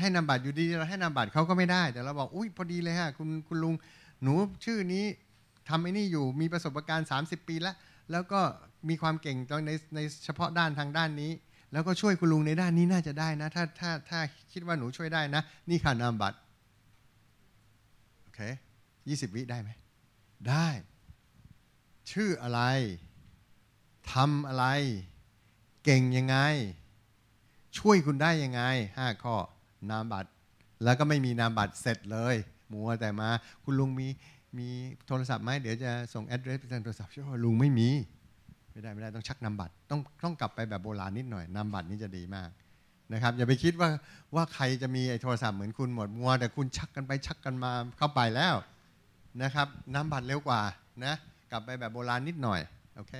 ให้นาบัตรอยู่ดีเราให้นาบัตรเขาก็ไม่ได้ แต่เราบอก อุ้ยพอดีเลยฮะคุณคุณลุง หนูชื่อนี้ทำไอ้นี่อยู่มีประสบการณ์ 30 ปีแล้วแล้วก็มีความเก่งในในเฉพาะด้านทางด้านนี้แล้วก็ช่วยคุณลุงในด้านนี้น่าจะได้นะถ้าถ้าถ้าคิดว่าหนูช่วยได้นะนี่ค่านามบัตรโอเคยี่สิบวิได้ไหมได้ ชื่ออะไรทำอะไร เก่งยังไง ช่วยคุณได้ยังไงห้าข้อนามบัตรแล้วก็ไม่มีนามบัตรเสร็จเลยมัวแต่มา คุณลุงมีมีโทรศัพท์ไหมเดี๋ยวจะส่งแอดเดรสไปทางโทรศัพท์ช่วหลุงไม่มีไม่ได้ไม่ได้ต้องชักนำบัตรต้องต้องกลับไปแบบโบราณนิดหน่อย นำบัตรนี่จะดีมากนะครับอย่าไปคิดว่าว่าใครจะมีไอ้โทรศัพท์เหมือนคุณหมดมัวแต่คุณชักกันไปชักกันมาเข้าไปแล้วนะครับนำบัตรเร็วกว่านะกลับไปแบบโบราณนิดหน่อยโอเค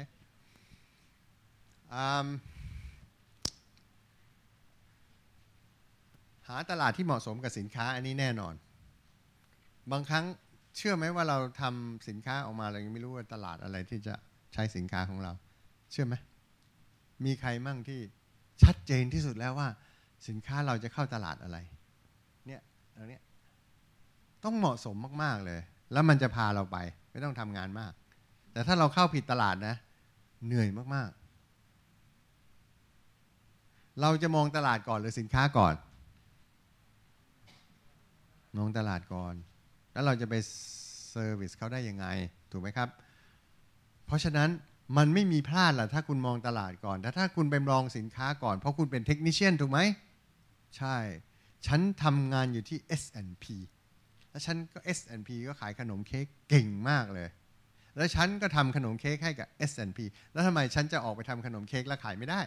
หาตลาดที่เหมาะสมกับสินค้าอันนี้แน่นอน บางครั้งเชื่อไหมว่าเราทำสินค้าออกมาเรายังไม่รู้ว่าตลาดอะไรที่จะใช้สินค้าของเรา เชื่อไหม มีใครมั่งที่ชัดเจนที่สุดแล้วว่า สินค้าเราจะเข้าตลาดอะไร เนี่ยเราเนี่ยต้องเหมาะสมมากๆเลย แล้วมันจะพาเราไป ไม่ต้องทำงานมาก แต่ถ้าเราเข้าผิดตลาดนะ เหนื่อยมากๆ เราจะมองตลาดก่อนหรือสินค้าก่อน มองตลาดก่อน แล้วเราจะไปเซอร์วิสเขาได้ยังไง ถูกไหมครับเพราะฉะนั้นมันไม่มีพลาดล่ะถ้าคุณมองตลาดก่อนแต่ถ้าคุณไปมองสินค้าก่อน เพราะคุณเป็นเทคนิชเชียนถูกไหม ใช่ ฉันทำงานอยู่ที่ S&P แล้วฉันก็ S&P ก็ขายขนมเค้กเก่งมากเลย แล้วฉันก็ทำขนมเค้กให้กับ S&P แล้วทำไมฉันจะออกไปทำขนมเค้กแล้วขายไม่ได้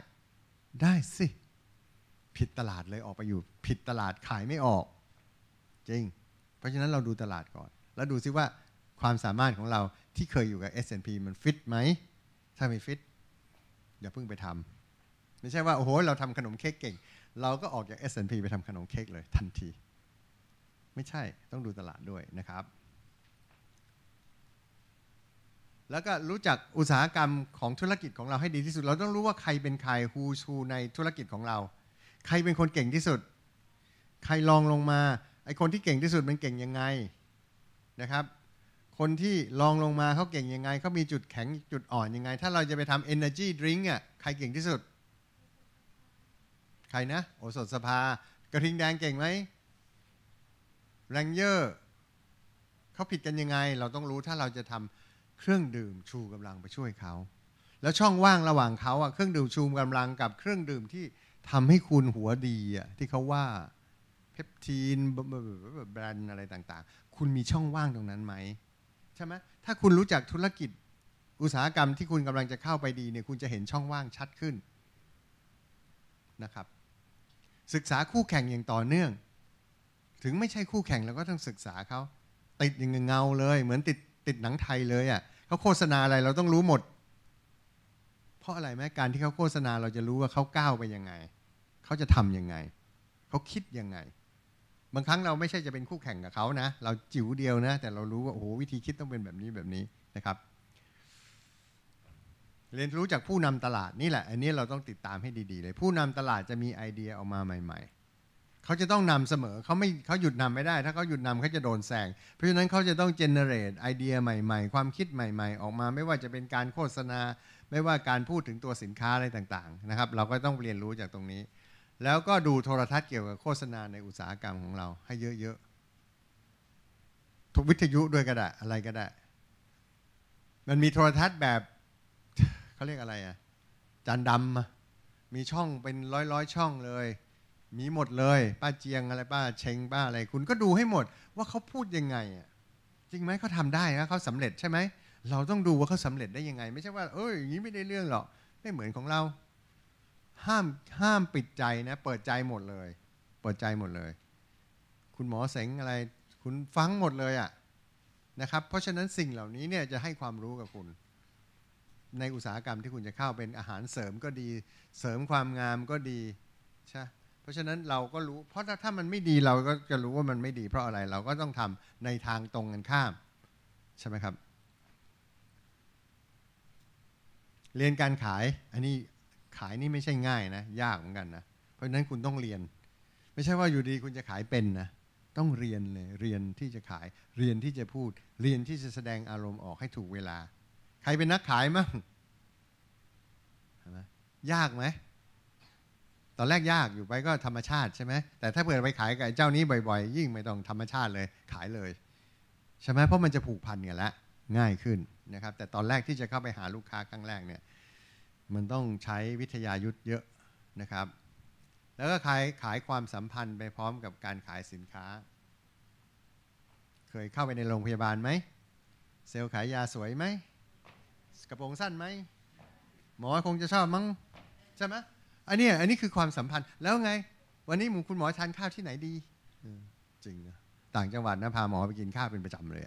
ได้สิ ผิดตลาดเลยออกไปอยู่ ผิดตลาดขายไม่ออก จริง เพราะฉะนั้นเราดูตลาดก่อน แล้วดูซิว่าความสามารถของเราที่เคยอยู่กับ S&P มันฟิตไหม ถ้าไม่ฟิตอย่าเพิ่งไปทำไม่ใช่ว่าโอ้โหเราทำขนมเค้กเก่ง เราก็ออกจาก S&P ไปทำขนมเค้กเลยทันที ไม่ใช่ต้องดูตลาดด้วยนะครับ แล้วก็รู้จักอุตสาหกรรมของธุรกิจของเราให้ดีที่สุด เราต้องรู้ว่าใครเป็นใครฮูชูในธุรกิจของเรา ใครเป็นคนเก่งที่สุด ใครลองลงมา ไอคนที่เก่งที่สุดมันเก่งยังไงนะครับคนที่ลองลงมาเขาเก่งยังไงเขามีจุดแข็งจุดอ่อนยังไง ถ้าเราจะไปทำ Energy Drink อ่ะใครเก่งที่สุด ใครนะโอสถสภากระทิงแดงเก่งไหมแรงเยอร์เขาผิดกันยังไง เราต้องรู้ถ้าเราจะทำเครื่องดื่มชูกำลังไปช่วยเขาแล้วช่องว่างระหว่างเขาอ่ะเครื่องดื่มชูกำลังกับเครื่องดื่มที่ทำให้คุณหัวดีอ่ะที่เขาว่าเพปทีนแบรนด์อะไรต่างๆ คุณมีช่องว่างตรงนั้นไหมใช่ไหมถ้าคุณรู้จักธุรกิจ อุตสาหกรรม ที่คุณกำลังจะเข้าไปดีเนี่ยคุณจะเห็นช่องว่างชัดขึ้นนะครับ ศึกษาคู่แข่งอย่างต่อเนื่อง ถึงไม่ใช่คู่แข่งเราก็ต้องศึกษาเขาติดอย่างเงาเลย เหมือนติดติดหนังไทยเลยอะ่ะเขาโฆษณาอะไรเราต้องรู้หมด เพราะอะไรไหมการที่เขาโฆษณาเราจะรู้ว่าเขาก้าวไปยังไงเขาจะทํำยังไงเขาคิดยังไงบางครั้งเราไม่ใช่จะเป็นคู่แข่งกับเขานะ เราจิ๋วเดียวนะ แต่เรารู้ว่าโอ้โหวิธีคิดต้องเป็นแบบนี้แบบนี้นะครับ เรียนรู้จากผู้นำตลาดนี่แหละอันนี้เราต้องติดตามให้ดีๆเลยผู้นำตลาดจะมีไอเดียออกมาใหม่ ๆเขาจะต้องนำเสมอเขาไม่เขาหยุดนำไม่ได้ ถ้าเขาหยุดนำเขาจะโดนแซงเพราะฉะนั้นเขาจะต้องเจเนเรตไอเดียใหม่ๆความคิดใหม่ ๆ ออกมา ไม่ว่าจะเป็นการโฆษณา ไม่ว่าการพูดถึงตัวสินค้าอะไรต่างๆนะครับ เราก็ต้องเรียนรู้จากตรงนี้แล้วก็ดูโทรทัศน์เกี่ยวกับโฆษณาในอุตสาหกรรมของเราให้เยอะๆทุกวิทยุด้วยก็ได้อะไรก็ได้ มันมีโทรทัศน์แบบเขาเรียกอะไรอ่ะจานดำมีช่องเป็นร้อยๆช่องเลย มีหมดเลย ป้าเจียงอะไรป้า เชงป้าอะไร คุณก็ดูให้หมด ว่าเขาพูดยังไงอะจริงไหมเขาทำาได้นะเขาสำเร็จใช่ไหมเราต้องดูว่าเขาสำเร็จได้ยังไง ไม่ใช่ว่าเอ้ยอย่างนี้ไม่ได้เรื่องหรอกไม่เหมือนของเราห้ามห้ามปิดใจนะ เปิดใจหมดเลย เปิดใจหมดเลย คุณหมอเสงอะไร คุณฟังหมดเลยอะ่ะนะครับเพราะฉะนั้นสิ่งเหล่านี้เนี่ยจะให้ความรู้กับคุณ ในอุตสาหกรรมที่คุณจะเข้าเป็นอาหารเสริมก็ดี เสริมความงามก็ดีใช่เพราะฉะนั้นเราก็รู้ เพราะถ้าถ้ามันไม่ดีเราก็จะรู้ว่ามันไม่ดีเพราะอะไรเราก็ต้องทำในทางตรงกันข้าม ใช่ไหมครับ เรียนการขายอันนี้ขายนี่ไม่ใช่ง่ายนะยากเหมือนกันนะ เพราะนั้นคุณต้องเรียน ไม่ใช่ว่าอยู่ดีคุณจะขายเป็นนะ ต้องเรียนเลยเรียนที่จะขาย เรียนที่จะพูดเรียนที่จะแสดงอารมณ์ออกให้ถูกเวลาใครเป็นนักขายมั่งยากไหมตอนแรกยากอยู่ไปก็ธรรมชาติใช่ไหมแต่ถ้าเปิดไปขายกับเจ้านี้บ่อย ๆ ยิ่งไม่ต้องธรรมชาติเลยขายเลยใช่ไหมเพราะมันจะผูกพันกันและง่ายขึ้นนะครับ แต่ตอนแรกที่จะเข้าไปหาลูกค้าครั้งแรกเนี่ยมันต้องใช้วิทยายุทธ์เยอะนะครับ แล้วก็ขายขายความสัมพันธ์ไปพร้อมกับการขายสินค้า เคยเข้าไปในโรงพยาบาลไหมเซลล์ขายยาสวยไหมกระโปรงสั้นไหมหมอคงจะชอบมั้งใช่ไหมอันนี้อันนี้คือความสัมพันธ์แล้วไง วันนี้หมูคุณหมอทานข้าวที่ไหนดีจริงนะต่างจังหวัดนะพาหมอไปกินข้าวเป็นประจำเลย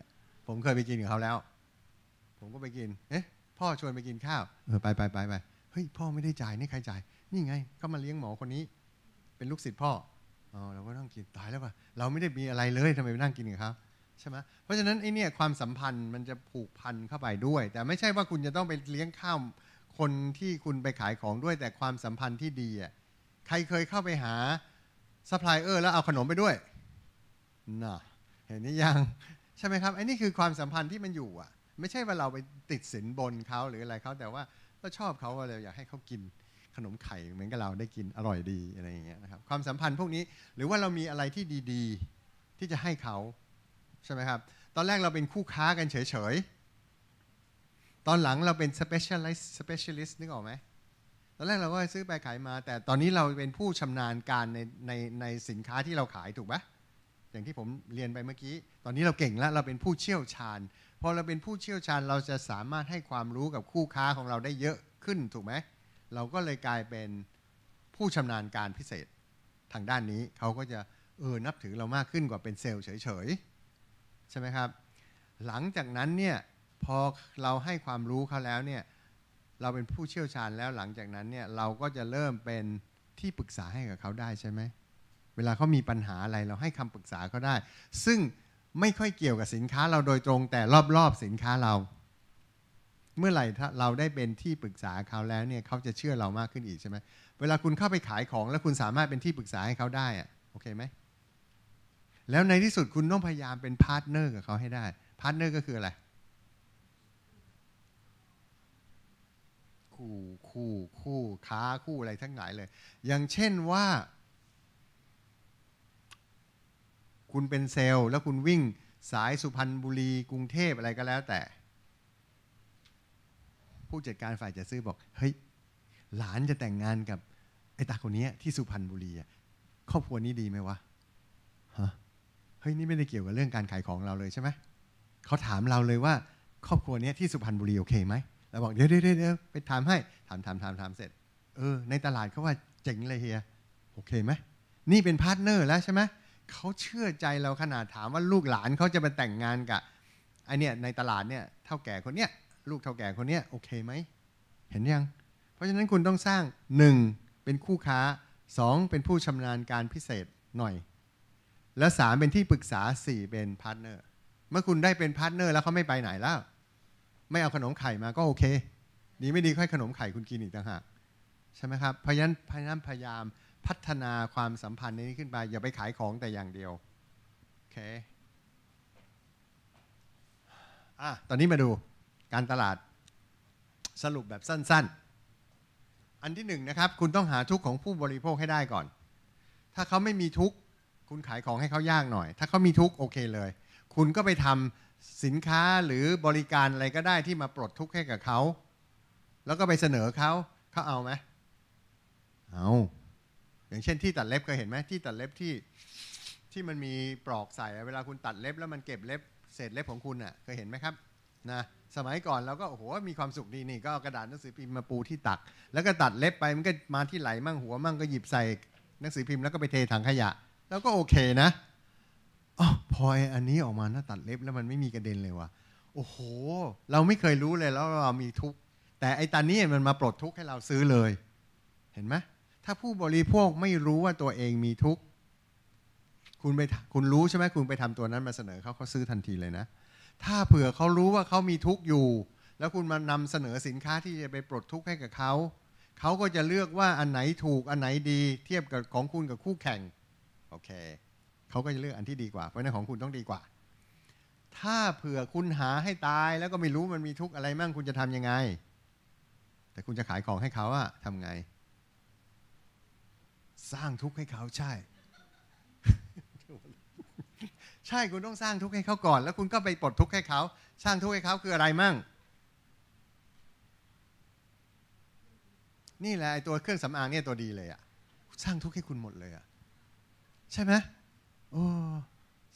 ผมเคยไปกินกับเขาแล้ว ผมก็ไปกินเอ๊ะพ่อชวนไปกินข้าว เออไปไปไปไปเฮ้ยพ่อไม่ได้จ่ายนี่ใครจ่ายนี่ไง ก็มาเลี้ยงหมอคนนี้ เป็นลูกศิษย์พ่ออ๋อเราก็ต้องกินตายแล้วป่ะเราไม่ได้มีอะไรเลยทำไมไปนั่งกินกับเขาใช่ไหมเพราะฉะนั้นไอ้นี่ความสัมพันธ์มันจะผูกพันเข้าไปด้วย แต่ไม่ใช่ว่าคุณจะต้องไปเลี้ยงข้าวคนที่คุณไปขายของด้วย แต่ความสัมพันธ์ที่ดีอ่ะใครเคยเข้าไปหาซัพพลายเออร์แล้วเอาขนมไปด้วยน่ะเห็นนี่ยังใช่ไหมครับไอ้นี่คือความสัมพันธ์ที่มันอยู่อ่ะ ไม่ใช่ว่าเราไปติดสินบนเขาหรืออะไรเขาแต่ว่าก็ชอบเขาก็เลยอยากให้เขากินขนมไข่เหมือนกับเราได้กินอร่อยดีอะไรอย่างเงี้ยนะครับความสัมพันธ์พวกนี้หรือว่าเรามีอะไรที่ดีๆที่จะให้เขาใช่ไหมครับตอนแรกเราเป็นคู่ค้ากันเฉยๆตอนหลังเราเป็น specialist specialist นึกออกไหมตอนแรกเราก็ซื้อไปขายมา แต่ตอนนี้เราเป็นผู้ชำนาญการในในในสินค้าที่เราขายถูกไหมอย่างที่ผมเรียนไปเมื่อกี้ ตอนนี้เราเก่งแล้วเราเป็นผู้เชี่ยวชาญพอเราเป็นผู้เชี่ยวชาญเราจะสามารถให้ความรู้กับคู่ค้าของเราได้เยอะขึ้นถูกไหมเราก็เลยกลายเป็นผู้ชำนาญการพิเศษทางด้านนี้เขาก็จะเออนับถือเรามากขึ้นกว่าเป็นเซลล์เฉยๆใช่ไหมครับ หลังจากนั้นเนี่ยพอเราให้ความรู้เขาแล้วเนี่ยเราเป็นผู้เชี่ยวชาญแล้วหลังจากนั้นเนี่ยเราก็จะเริ่มเป็นที่ปรึกษาให้กับเขาได้ใช่ไหมเวลาเขามีปัญหาอะไรเราให้คำปรึกษาเขาได้ ซึ่งไม่ค่อยเกี่ยวกับสินค้าเราโดยตรงแต่รอบๆ สินค้าเรา เมื่อไหร่ถ้าเราได้เป็นที่ปรึกษาเขาแล้วเนี่ยเขาจะเชื่อเรามากขึ้นอีกใช่ไหม เวลาคุณเข้าไปขายของ แล้วคุณสามารถเป็นที่ปรึกษาให้เขาได้อะโอเคไหมแล้วในที่สุดคุณต้องพยายามเป็นพาร์ทเนอร์กับเขาให้ได้ พาร์ทเนอร์ก็คืออะไร คู่คู่คู่ค้าคู่อะไรทั้งหลายเลย อย่างเช่นว่าคุณเป็นเซลแล้วคุณวิ่งสายสุพรรณบุรี กรุงเทพอะไรก็แล้วแต่ ผู้จัดการฝ่ายจะซื้อบอก เฮ้ยหลานจะแต่งงานกับไอ้ตาคนนี้ที่สุพรรณบุรีครอบครัวนี้ดีไหมวะฮะเฮ้ย นี่ไม่ได้เกี่ยวกับเรื่องการขายของเราเลยใช่ไหมเขาถามเราเลยว่าครอบครัวนี้ที่สุพรรณบุรีโอเคไหมเราบอกเดี๋ยวเดี๋ยวเดี๋ยวไปถามให้ ถามถามถามถามเสร็จ เออ ในตลาดเขาว่าเจ๋งเลยเฮียโอเคไหมนี่เป็นพาร์ทเนอร์ แล้วใช่ไหมเขาเชื่อใจเราขนาดถามว่าลูกหลานเขาจะไปแต่งงานกับไอเนี่ยในตลาดเนี่ยเท่าแก่คนเนี้ย ลูกเท่าแก่คนเนี้ยโอเคไหม เห็นยัง เพราะฉะนั้นคุณต้องสร้าง 1. เป็นคู่ค้า 2. เป็นผู้ชำนาญการพิเศษหน่อย และ3เป็นที่ปรึกษา 4เป็นพาร์ทเนอร์เมื่อคุณได้เป็นพาร์ทเนอร์แล้วเขาไม่ไปไหนแล้ว ไม่เอาขนมไข่มาก็โอเคดี ไม่ดีค่อยขนมไข่คุณกินอีกต่างหากใช่ไหมครับพยันพยายามพยายามพัฒนาความสัมพันธ์นี้ขึ้นไปอย่าไปขายของแต่อย่างเดียวโอเคอ่ะตอนนี้มาดู การตลาด สรุปแบบสั้นๆ อันที่หนึ่งนะครับคุณต้องหาทุกของผู้บริโภคให้ได้ก่อน ถ้าเขาไม่มีทุกคุณขายของให้เขายากหน่อย ถ้าเขามีทุกโอเคเลย คุณก็ไปทำสินค้าหรือบริการอะไรก็ได้ที่มาปลดทุกข์ให้กับเขา แล้วก็ไปเสนอเขาเขาเอาไหมเอาอย่างเช่นที่ตัดเล็บเคยเห็นไหมที่ตัดเล็บที่ ที่มันมีปลอกใส่เวลาคุณตัดเล็บแล้วมันเก็บเล็บเศษเล็บของคุณอ่ะเคยเห็นไหมครับ นะ สมัยก่อนเราก็โอ้โหมีความสุขดีนี่ก็กระดาษหนังสือพิมพ์มาปูที่ตัก แล้วก็ตัดเล็บไปมันก็มาที่ไหล มั่งหัวมั่งก็หยิบใส่หนังสือพิมพ์แล้วก็ไปเทถังขยะ แล้วก็โอเคนะอ๋อพออันนี้ออกมาหน้าตัดเล็บแล้วมันไม่มีกระเด็นเลยว่ะโอ้โห เราไม่เคยรู้เลยแล้วเรามีทุกแต่ไอ้ตอนี้มันมาปลดทุกข์ให้เราซื้อเลย เห็นไหมถ้าผู้บริโภคไม่รู้ว่าตัวเองมีทุกข์ คุณไปคุณรู้ใช่ไหมคุณไปทำตัวนั้นมาเสนอเขาเขาซื้อทันทีเลยนะ ถ้าเผื่อเขารู้ว่าเขามีทุกข์อยู่ แล้วคุณมานำเสนอสินค้าที่จะไปปลดทุกข์ให้กับเขา เขาก็จะเลือกว่าอันไหนถูกอันไหนดี เทียบกับของคุณกับคู่แข่ง โอเค เขาก็จะเลือกอันที่ดีกว่าเพราะนั้นของคุณต้องดีกว่า ถ้าเผื่อคุณหาให้ตายแล้วก็ไม่รู้มันมีทุกข์อะไรมั่งคุณจะทํำยังไงแต่คุณจะขายของให้เขาอะทำไงสร้างทุกข์ให้เขา ใช่ ใช่คุณต้องสร้างทุกข์ให้เขาก่อน แล้วคุณก็ไปปลดทุกข์ให้เขา สร้างทุกข์ให้เขาคืออะไรมั่ง นี่แหละไอตัวเครื่องสำอางเนี่ยตัวดีเลยอะสร้างทุกข์ให้คุณหมดเลยอะใช่ไหมโอ้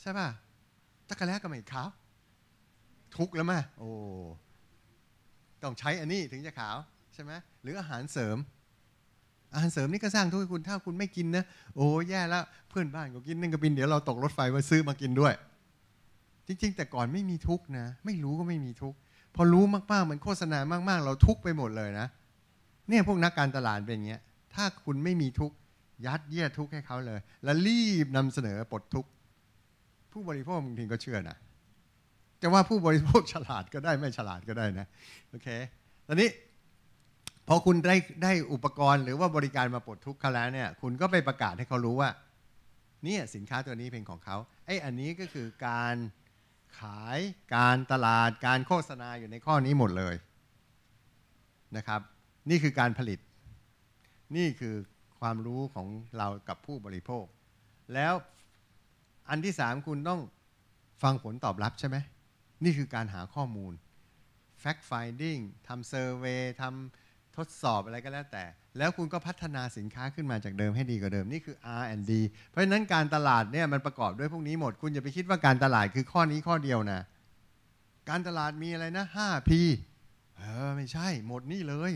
ใช่ป่ะตะกะแล้วก็ไม่ขาวทุกข์แล้วมั้โอ้ต้องใช้อันนี้ถึงจะขาว ใช่ไหมหรืออาหารเสริมอาหารเสริมนี่ก็สร้างทุกข์คุณถ้าคุณไม่กินนะ โอ้แย่แล้ว เพื่อนบ้านก็กินนั่งก็บินเดี๋ยวเราตกรถไฟมาซื้อมากินด้วย จริงๆ แต่ก่อนไม่มีทุกข์นะไม่รู้ก็ไม่มีทุกข์พอรู้มากๆมันโฆษณามากๆ เราทุกข์ไปหมดเลยนะ เนี่ยพวกนักการตลาดเป็นอย่างเงี้ย ถ้าคุณไม่มีทุกข์ยัดเยียดทุกข์ให้เขาเลย แล้วรีบนำเสนอปลดทุกข์ผู้บริโภคบางทีก็เชื่อนะจะว่าผู้บริโภคฉลาดก็ได้ไม่ฉลาดก็ได้นะ โอเค ตอนนี้พอคุณได้ได้อุปกรณ์หรือว่าบริการมาปลดทุกข์เขาแล้วเนี่ยคุณก็ไปประกาศให้เขารู้ว่าเนี่ยสินค้าตัวนี้เป็นของเขาไอ้อันนี้ก็คือการขายการตลาดการโฆษณาอยู่ในข้อนี้หมดเลยนะครับ นี่คือการผลิต นี่คือความรู้ของเรากับผู้บริโภค แล้วอันที่สามคุณต้องฟังผลตอบรับใช่ไหมนี่คือการหาข้อมูล fact finding ทำ survey ทำทดสอบอะไรก็แล้ว แต่ แล้วคุณก็พัฒนาสินค้าขึ้นมาจากเดิมให้ดีกว่าเดิมนี่คือ R&D เพราะฉะนั้นการตลาดเนี่ย มันประกอบด้วยพวกนี้หมด คุณอย่าไปคิดว่าการตลาดคือข้อนี้ข้อเดียวนะ การตลาดมีอะไรนะ 5P เออไม่ใช่ หมดนี่เลย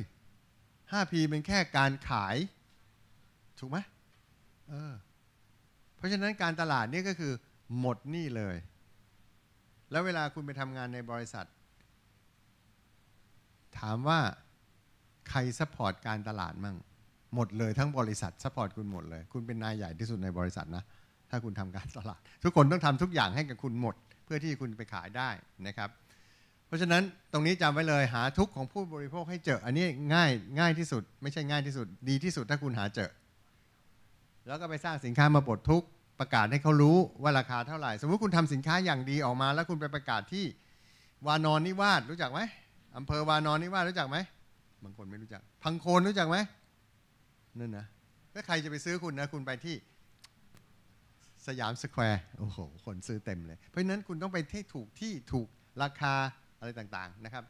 5P เป็นแค่การขาย ถูกไหมเออเพราะฉะนั้นการตลาดเนี่ยก็คือ หมดนี่เลย แล้วเวลาคุณไปทำงานในบริษัท ถามว่าใครซัพพอร์ตการตลาดมั่งหมดเลยทั้งบริษัทซัพพอร์ตคุณหมด เลย คุณเป็นนายใหญ่ที่สุดในบริษัทนะถ้าคุณทำการตลาด ทุกคนต้องทำทุกอย่างให้กับคุณหมด เพื่อที่คุณไปขายได้นะครับ เพราะฉะนั้นตรงนี้จำไว้เลยหาทุกของผู้บริโภคให้เจอ อันนี้ง่าย ง่ายที่สุด ไม่ใช่ง่ายที่สุดดีที่สุด ถ้าคุณหาเจอแล้วก็ไปสร้างสินค้ามาบดทุกประกาศให้เขารู้ว่าราคาเท่าไหร่ สมมุติคุณทำสินค้าอย่างดีออกมา แล้วคุณไปประกาศที่วานอนนิวาสรู้จักไหมอำเภอวานอนนิวาสรู้จักไหมบางคนไม่รู้จักพังโคนรู้จักไหมนั่นนะถ้าใครจะไปซื้อคุณนะ คุณไปที่ สยามสแควร์โอ้โหคนซื้อเต็มเลย เพราะฉะนั้นคุณต้องไปที่ถูกที่ถูกราคาอะไรต่างๆนะครับ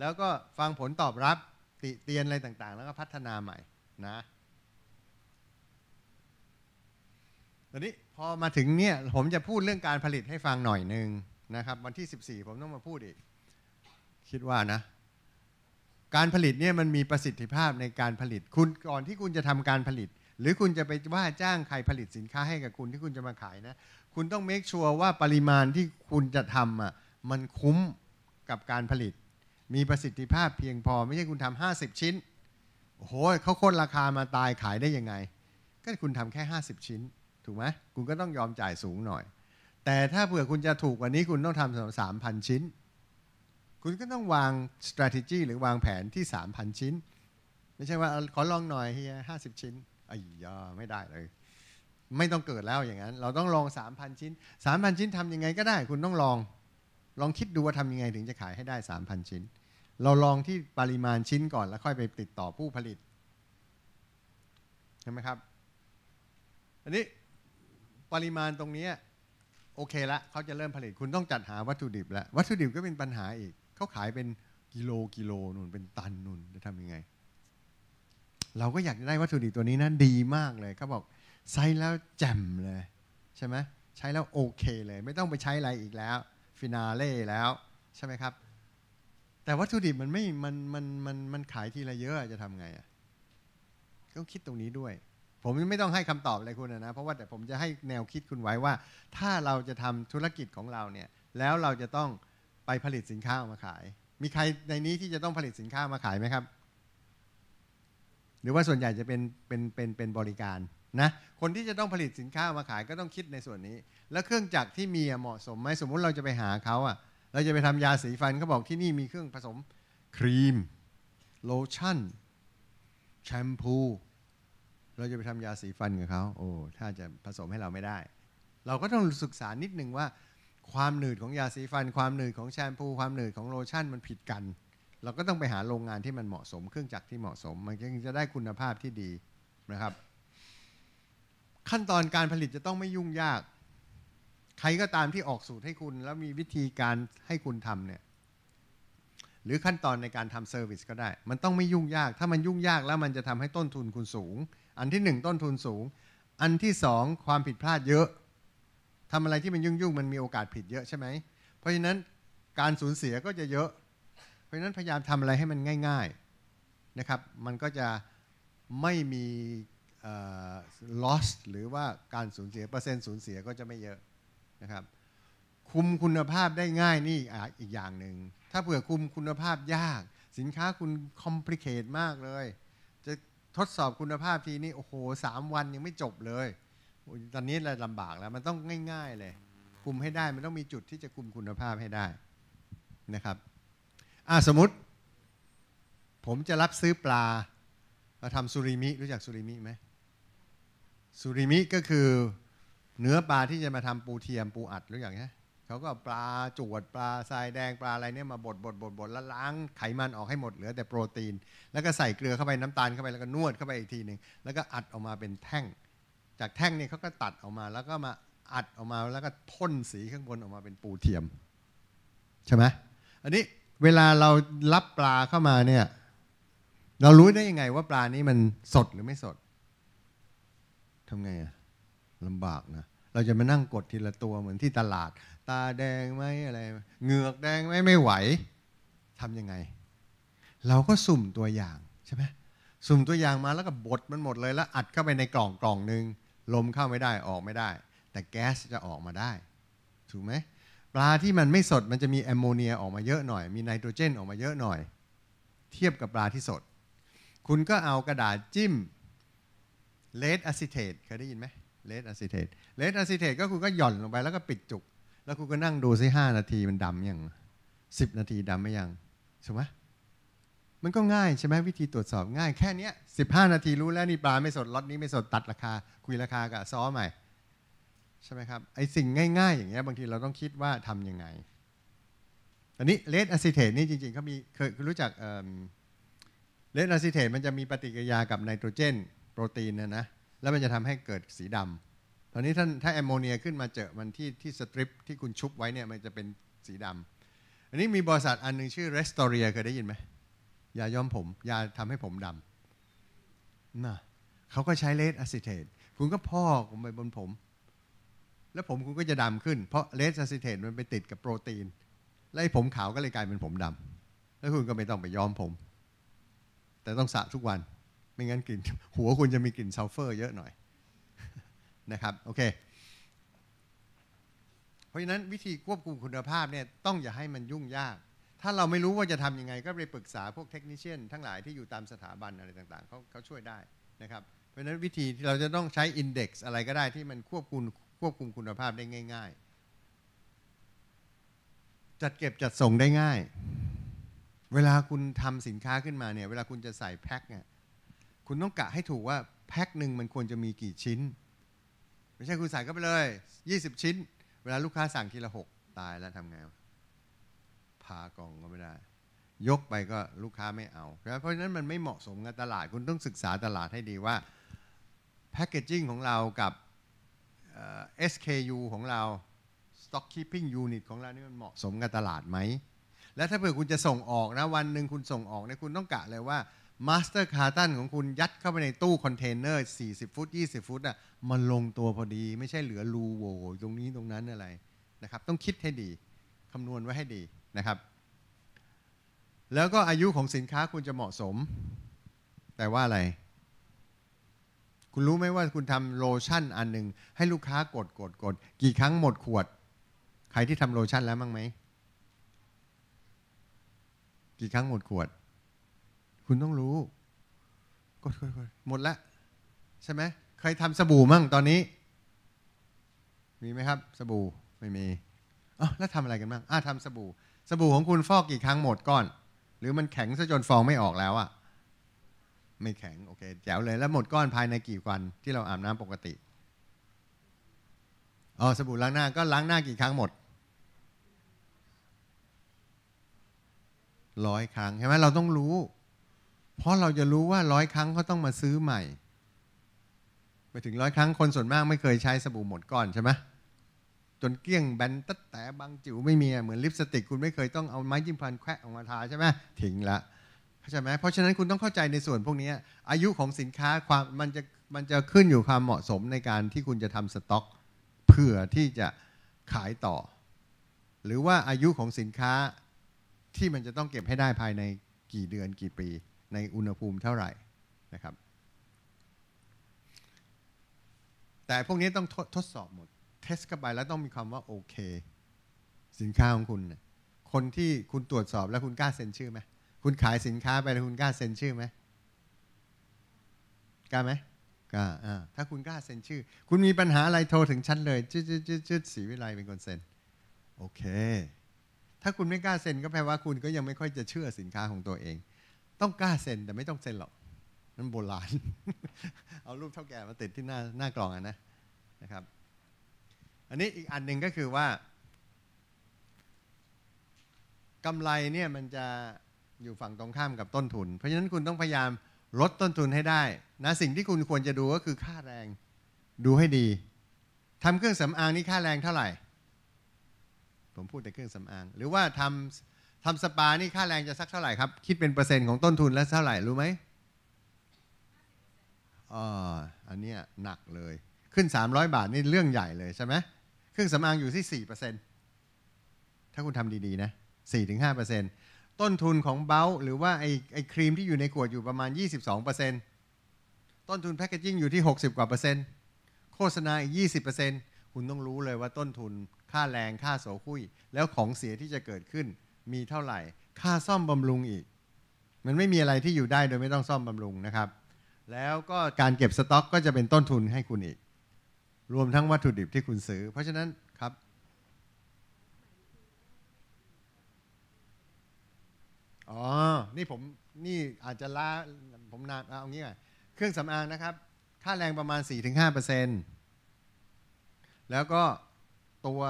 แล้วก็ฟังผลตอบรับติเตียนอะไรต่างๆ แล้วก็พัฒนาใหม่นะ ตอนนี้พอมาถึงเนี่ย ผมจะพูดเรื่องการผลิตให้ฟังหน่อยหนึ่งนะครับ วันที่ 14 ผมต้องมาพูดอีกคิดว่านะการผลิตเนี่ยมันมีประสิทธิภาพในการผลิต คุณก่อนที่คุณจะทำการผลิต หรือคุณจะไปว่าจ้างใครผลิตสินค้าให้กับคุณที่คุณจะมาขายนะ คุณต้องเมคชัวร์ว่าปริมาณที่คุณจะทำอ่ะมันคุ้มกับการผลิต มีประสิทธิภาพเพียงพอ ไม่ใช่คุณทำ50 ชิ้นโอ้โหเขาโค่นราคามาตายขายได้ยังไงก็คุณทำแค่ 50 ชิ้น ถูกไหมคุณก็ต้องยอมจ่ายสูงหน่อย แต่ถ้าเผื่อคุณจะถูกกว่านี้ คุณต้องทำสามพันชิ้นคุณก็ต้องวาง strategy หรือวางแผนที่3,000ชิ้นไม่ใช่ว่าขอลองหน่อยเฮียห้าสิบชิ้นอ้ยาไม่ได้เลย ไม่ต้องเกิดแล้วอย่างนั้น เราต้องลอง3,000ชิ้น3,000ชิ้นทำยังไงก็ได้คุณต้องลอง ลองคิดดูว่าทำยังไงถึงจะขายให้ได้3,000ชิ้น เราลองที่ปริมาณชิ้นก่อนแล้ว ค่อยไปติดต่อผู้ผลิตใช่ไหมครับอันนี้ปริมาณตรงนี้โอเคละเขาจะเริ่มผลิตคุณต้องจัดหาวัตถุดิบแล้ววัตถุดิบก็เป็นปัญหาอีกเขาขายเป็นกิโลกิโลนุ่นเป็นตันนุ่นจะทำยังไง เราก็อยากได้วัตถุดิบตัวนี้นะดีมากเลยเขาบอกใช้แล้วแจ่มเลยใช่ไหมใช้แล้วโอเคเลยไม่ต้องไปใช้อะไรอีกแล้วฟินาเล่แล้วใช่ไหมครับ แต่วัตถุดิบมันไม่มันมันมันมันขายทีละเยอะจะทำไงอ่ะต้องคิดตรงนี้ด้วย ผมไม่ต้องให้คำตอบอะไรคุณนะเพราะว่าแต่ผมจะให้แนวคิดคุณไว้ว่า ถ้าเราจะทำธุรกิจของเราเนี่ยแล้วเราจะต้องไปผลิตสินค้าออกมาขาย มีใครในนี้ที่จะต้องผลิตสินค้ามาขายไหมครับ หรือว่าส่วนใหญ่จะเป็นเป็นเป็นเป็นบริการนะ คนที่จะต้องผลิตสินค้ามาขายก็ต้องคิดในส่วนนี้ แล้วเครื่องจักรที่มีเหมาะสมไหมสมมุติเราจะไปหาเขาอ่ะ เราจะไปทำยาสีฟัน เขาบอกที่นี่มีเครื่องผสมครีมโลชั่นแชมพู เราจะไปทำยาสีฟันกับเขาโอ้ถ้าจะผสมให้เราไม่ได้ เราก็ต้องศึกษานิดนึงว่าความหนืดของยาสีฟันความหนืดของแชมพูความหนืดของโลชั่นมันผิดกัน เราก็ต้องไปหาโรงงานที่มันเหมาะสม เครื่องจักรที่เหมาะสม มันจึงจะได้คุณภาพที่ดีนะครับ ขั้นตอนการผลิตจะต้องไม่ยุ่งยาก ใครก็ตามที่ออกสูตรให้คุณ แล้วมีวิธีการให้คุณทำเนี่ยหรือขั้นตอนในการทำเซอร์วิสก็ได้ มันต้องไม่ยุ่งยาก ถ้ามันยุ่งยากแล้วมันจะทำให้ต้นทุนคุณสูง อันที่หนึ่งต้นทุนสูง อันที่สองความผิดพลาดเยอะทำอะไรที่มันยุ่งๆ มันมีโอกาสผิดเยอะใช่ไหม เพราะฉะนั้นการสูญเสียก็จะเยอะ เพราะฉะนั้นพยายามทำอะไรให้มันง่าย ๆนะครับ มันก็จะไม่มี loss หรือว่าการสูญเสียเปอร์เซ็นต์สูญเสียก็จะไม่เยอะนะครับ คุมคุณภาพได้ง่าย นี่อีกอย่างหนึ่ง ถ้าเผื่อคุมคุณภาพยากสินค้าคุณคอมพลีเคทมากเลยจะทดสอบคุณภาพทีนี้โอ้โหสามวันยังไม่จบเลยตอนนี้เราลำบากแล้วมันต้องง่าย ๆ เลยคุมให้ได้มันต้องมีจุดที่จะคุมคุณภาพให้ได้นะครับอ่าสมมติ ผมจะรับซื้อปลาเราทำซูริมิรู้จักซูริมิไหมซูริมิก็คือเนื้อปลาที่จะมาทำปูเทียมปูอัดหรืออย่างเงี้ยเขาก็ปลาจวดปลาทรายแดงปลาอะไรเนี่ยมาบดบดบดบดแล้วล้างไขมันออกให้หมดเหลือแต่โปรตีน แล้วก็ใส่เกลือเข้าไปน้ำตาลเข้าไปแล้วก็นวดเข้าไปอีกทีหนึ่งแล้วก็อัดออกมาเป็นแท่งจากแท่งนี่เขาก็ตัดออกมาแล้วก็มาอัดออกมาแล้วก็พ่นสีข้างบนออกมาเป็นปูเทียมใช่ไหมอันนี้เวลาเรารับปลาเข้ามาเนี่ยเรารู้ได้ยังไงว่าปลานี้มันสดหรือไม่สดทำไงอะลำบากนะเราจะมานั่งกดทีละตัวเหมือนที่ตลาด ตาแดงไหมอะไรเหงือกแดงไหมไม่ไหวทำยังไง เราก็สุ่มตัวอย่างใช่ไหมสุ่มตัวอย่างมาแล้วก็บดมันหมดเลย แล้วอัดเข้าไปในกล่องกล่องหนึ่งลมเข้าไม่ได้ออกไม่ได้ แต่แก๊สจะออกมาได้ถูกไหมปลาที่มันไม่สดมันจะมีแอมโมเนียออกมาเยอะหน่อย มีไนโตรเจนออกมาเยอะหน่อย เทียบกับปลาที่สดคุณก็เอากระดาษจิ้มเลดอะซิเตตเคยได้ยินไหมเลดอะซิเตตเลดอะซิเตตก็คุณก็หย่อนลงไปแล้วก็ปิดจุก แล้วคุณก็นั่งดูซิห้านาทีมันดำยังสิบนาทีดำไม่ยังถูกไหมมันก็ง่ายใช่ไหมวิธีตรวจสอบง่าย แค่นี้สิบห้านาทีรู้แล้วนี่ปลาไม่สดล็อตนี้ไม่สดตัดราคา คุยราคากับซ้อใหม่ใช่ไหมครับไอสิ่งง่ายๆอย่างเงี้ยบางทีเราต้องคิดว่าทํำยังไง อันนี้เลดอะซิเทตนี่จริงๆเขามีเคยรู้จักเลดอะซิเทตมันจะมีปฏิกิริยากับไนโตรเจนโปรตีนนะนะแล้วมันจะทำให้เกิดสีดำตอนนี้ท่านถ้าแอมโมเนียขึ้นมาเจอมันที่ที่สตริปที่คุณชุบไว้เนี่ยมันจะเป็นสีดำอันนี้มีบริษัทอันนึงชื่อ r e s t o r i a เคยได้ยินไหมยาย้อมผมยาทำให้ผมดำนะเขาก็ใช้เลสอะซิเทต คุณก็พอกลงไปบนผม แล้วผมคุณก็จะดำขึ้นเพราะเลสอะซิเทตมันไปติดกับโปรตีน แล้วผมขาวก็เลยกลายเป็นผมดำแล้วคุณก็ไม่ต้องไปย้อมผม แต่ต้องสระทุกวันไม่งั้นกลิ่นหัวคุณจะมีกลิ่นซัลเฟอร์เยอะหน่อยนะครับ โอเค เพราะฉะนั้นวิธีควบคุมคุณภาพเนี่ยต้องอย่าให้มันยุ่งยากถ้าเราไม่รู้ว่าจะทํำยังไงก็ไปปรึกษาพวกเทคนิชเชนทั้งหลายที่อยู่ตามสถาบันอะไรต่างๆ เขาเขาช่วยได้นะครับ เพราะฉะนั้นวิธีที่เราจะต้องใช้อินเด็กซ์อะไรก็ได้ที่มันควบคุมควบคุมคุณภาพได้ง่ายๆ จัดเก็บจัดส่งได้ง่าย เวลาคุณทำสินค้าขึ้นมาเนี่ย เวลาคุณจะใส่แพ็คเนี่ยคุณต้องกะให้ถูกว่าแพ็คหนึ่งมันควรจะมีกี่ชิ้น ไม่ใช่คุณใส่ก็ไปเลย 20 ชิ้น เวลาลูกค้าสั่งทีละกตายแล้วทำไงพากล่องก็ไม่ได้ ยกไปก็ลูกค้าไม่เอา เพราะฉะนั้นมันไม่เหมาะสมกับตลาด คุณต้องศึกษาตลาดให้ดีว่าแพคเกจจิ้งของเรา กับ SKU ของเรา Stock Keeping Unit ของเรานี่มันเหมาะสมกับตลาดไหม และถ้าเผื่อคุณจะส่งออกนะวันหนึ่งคุณส่งออกเนี่ยคุณต้องกะเลยว่ามาสเตอร์คาร์ตันของคุณยัดเข้าไปในตู้คอนเทนเนอร์40ฟุต20 ฟุตอ่ะ มันลงตัวพอดี ไม่ใช่เหลือรูโวตรงนี้ตรงนั้นอะไรนะครับ ต้องคิดให้ดีคำนวณไว้ให้ดีนะครับ แล้วก็อายุของสินค้าคุณจะเหมาะสม แต่ว่าอะไร คุณรู้ไหมว่าคุณทำโลชั่นอันหนึ่งให้ลูกค้ากดกดกดกี่ครั้งหมดขวด ใครที่ทำโลชั่นแล้วมั้งไหม กี่ครั้งหมดขวด คุณต้องรู้ กดกดกดหมดละใช่ไหมใครทำสบู่มั่งตอนนี้ มีไหมครับ สบู่ไม่มีอ๋อแล้วทำอะไรกันบ้างอ่าทำสบู่สบู่ของคุณฟอกกี่ครั้งหมดก้อน หรือมันแข็งซะจนฟองไม่ออกแล้วอะไม่แข็ง โอเคแจ๋วเลยแล้วหมดก้อนภายในกี่วันที่เราอาบน้ำปกติอ๋อสบู่ล้างหน้าก็ล้างหน้ากี่ครั้งหมดร้อยครั้งใช่ไหมเราต้องรู้ เพราะเราจะรู้ว่าร้อยครั้งเขาต้องมาซื้อใหม่ ไปถึงร้อยครั้งคนส่วนมากไม่เคยใช้สบู่หมดก้อนใช่ไหมจนเกลี้ยงแบนตัดแต่บางจิ๋วไม่มีเหมือนลิปสติก คุณไม่เคยต้องเอาไม้จิ้มฟันแควะออกมาทาใช่ไหมถิงละใช่ไหมเพราะฉะนั้นคุณต้องเข้าใจในส่วนพวกนี้ อายุของสินค้าความมันจะมันจะขึ้นอยู่ความเหมาะสมในการที่คุณจะทำสต็อกเผื่อที่จะขายต่อ หรือว่าอายุของสินค้าที่มันจะต้องเก็บให้ได้ภายในกี่เดือนกี่ปีในอุณหภูมิเท่าไหร่นะครับ แต่พวกนี้ต้องทดสอบหมดทสเข้าไปแล้วต้องมีคำว่าโอเค สินค้าของคุณนยคนที่คุณตรวจสอบแล้วคุณกล้าเซ็นชื่อไหมคุณขายสินค้าไปแล้วคุณกล้าเซ็นชื่อไหมกล้าไหมกล้าถ้าคุณกล้าเซ็นชื่อคุณมีปัญหาอะไรโทรถึงฉันเลยชือจืดจืดจืดสีวิไลเป็นคนเซ็นโอเค ถ้าคุณไม่กล้าเซ็นก็แปลว่าคุณก็ยังไม่ค่อยจะเชื่อสินค้าของตัวเอง ต้องกล้าเซ็นแต่ไม่ต้องเซ็นหรอกนั่นโบราณเอารูปเท่าแก่มาติดที่หน้าหน้ากล่องอะนะ นะครับอันนี้อีกอันหนึ่งก็คือว่ากำไรเนี่ยมันจะอยู่ฝั่งตรงข้ามกับต้นทุน เพราะฉะนั้นคุณต้องพยายามลดต้นทุนให้ได้นะ สิ่งที่คุณควรจะดูก็คือค่าแรงดูให้ดีทำเครื่องสำอางนี่ค่าแรงเท่าไหร่ ผมพูดแต่เครื่องสำอางหรือว่าทำทำสปานี่ค่าแรงจะสักเท่าไหร่ครับ คิดเป็นเปอร์เซ็นต์ของต้นทุนแล้วเท่าไหร่รู้ไหมอ๋ออันนี้หนักเลยขึ้น 300 บาทนี่เรื่องใหญ่เลยใช่ไหมเครื่องสำอางอยู่ที่ 4%ถ้าคุณทำดีๆนะ 4-5%ต้นทุนของเบลหรือว่า ไอไอครีมที่อยู่ในขวดอยู่ประมาณ 22%ต้นทุนแพคเกจิ้งอยู่ที่ 60กว่าเปอร์เซ็นต์โฆษณาอีก 20เปอร์เซ็นต์คุณต้องรู้เลยว่าต้นทุนค่าแรงค่าโสคุย แล้วของเสียที่จะเกิดขึ้นมีเท่าไหร่ค่าซ่อมบำรุงอีก มันไม่มีอะไรที่อยู่ได้โดยไม่ต้องซ่อมบำรุงนะครับแล้วก็การเก็บสต็อก ก็จะเป็นต้นทุนให้คุณอีกรวมทั้งวัตถุดิบที่คุณซื้อเพราะฉะนั้นครับ อ๋อ นี่ผมนี่อาจจะล้าผมนานเอางี้ก่อนเครื่องสำอางนะครับ ค่าแรงประมาณ 4-5%แล้วก็ตัว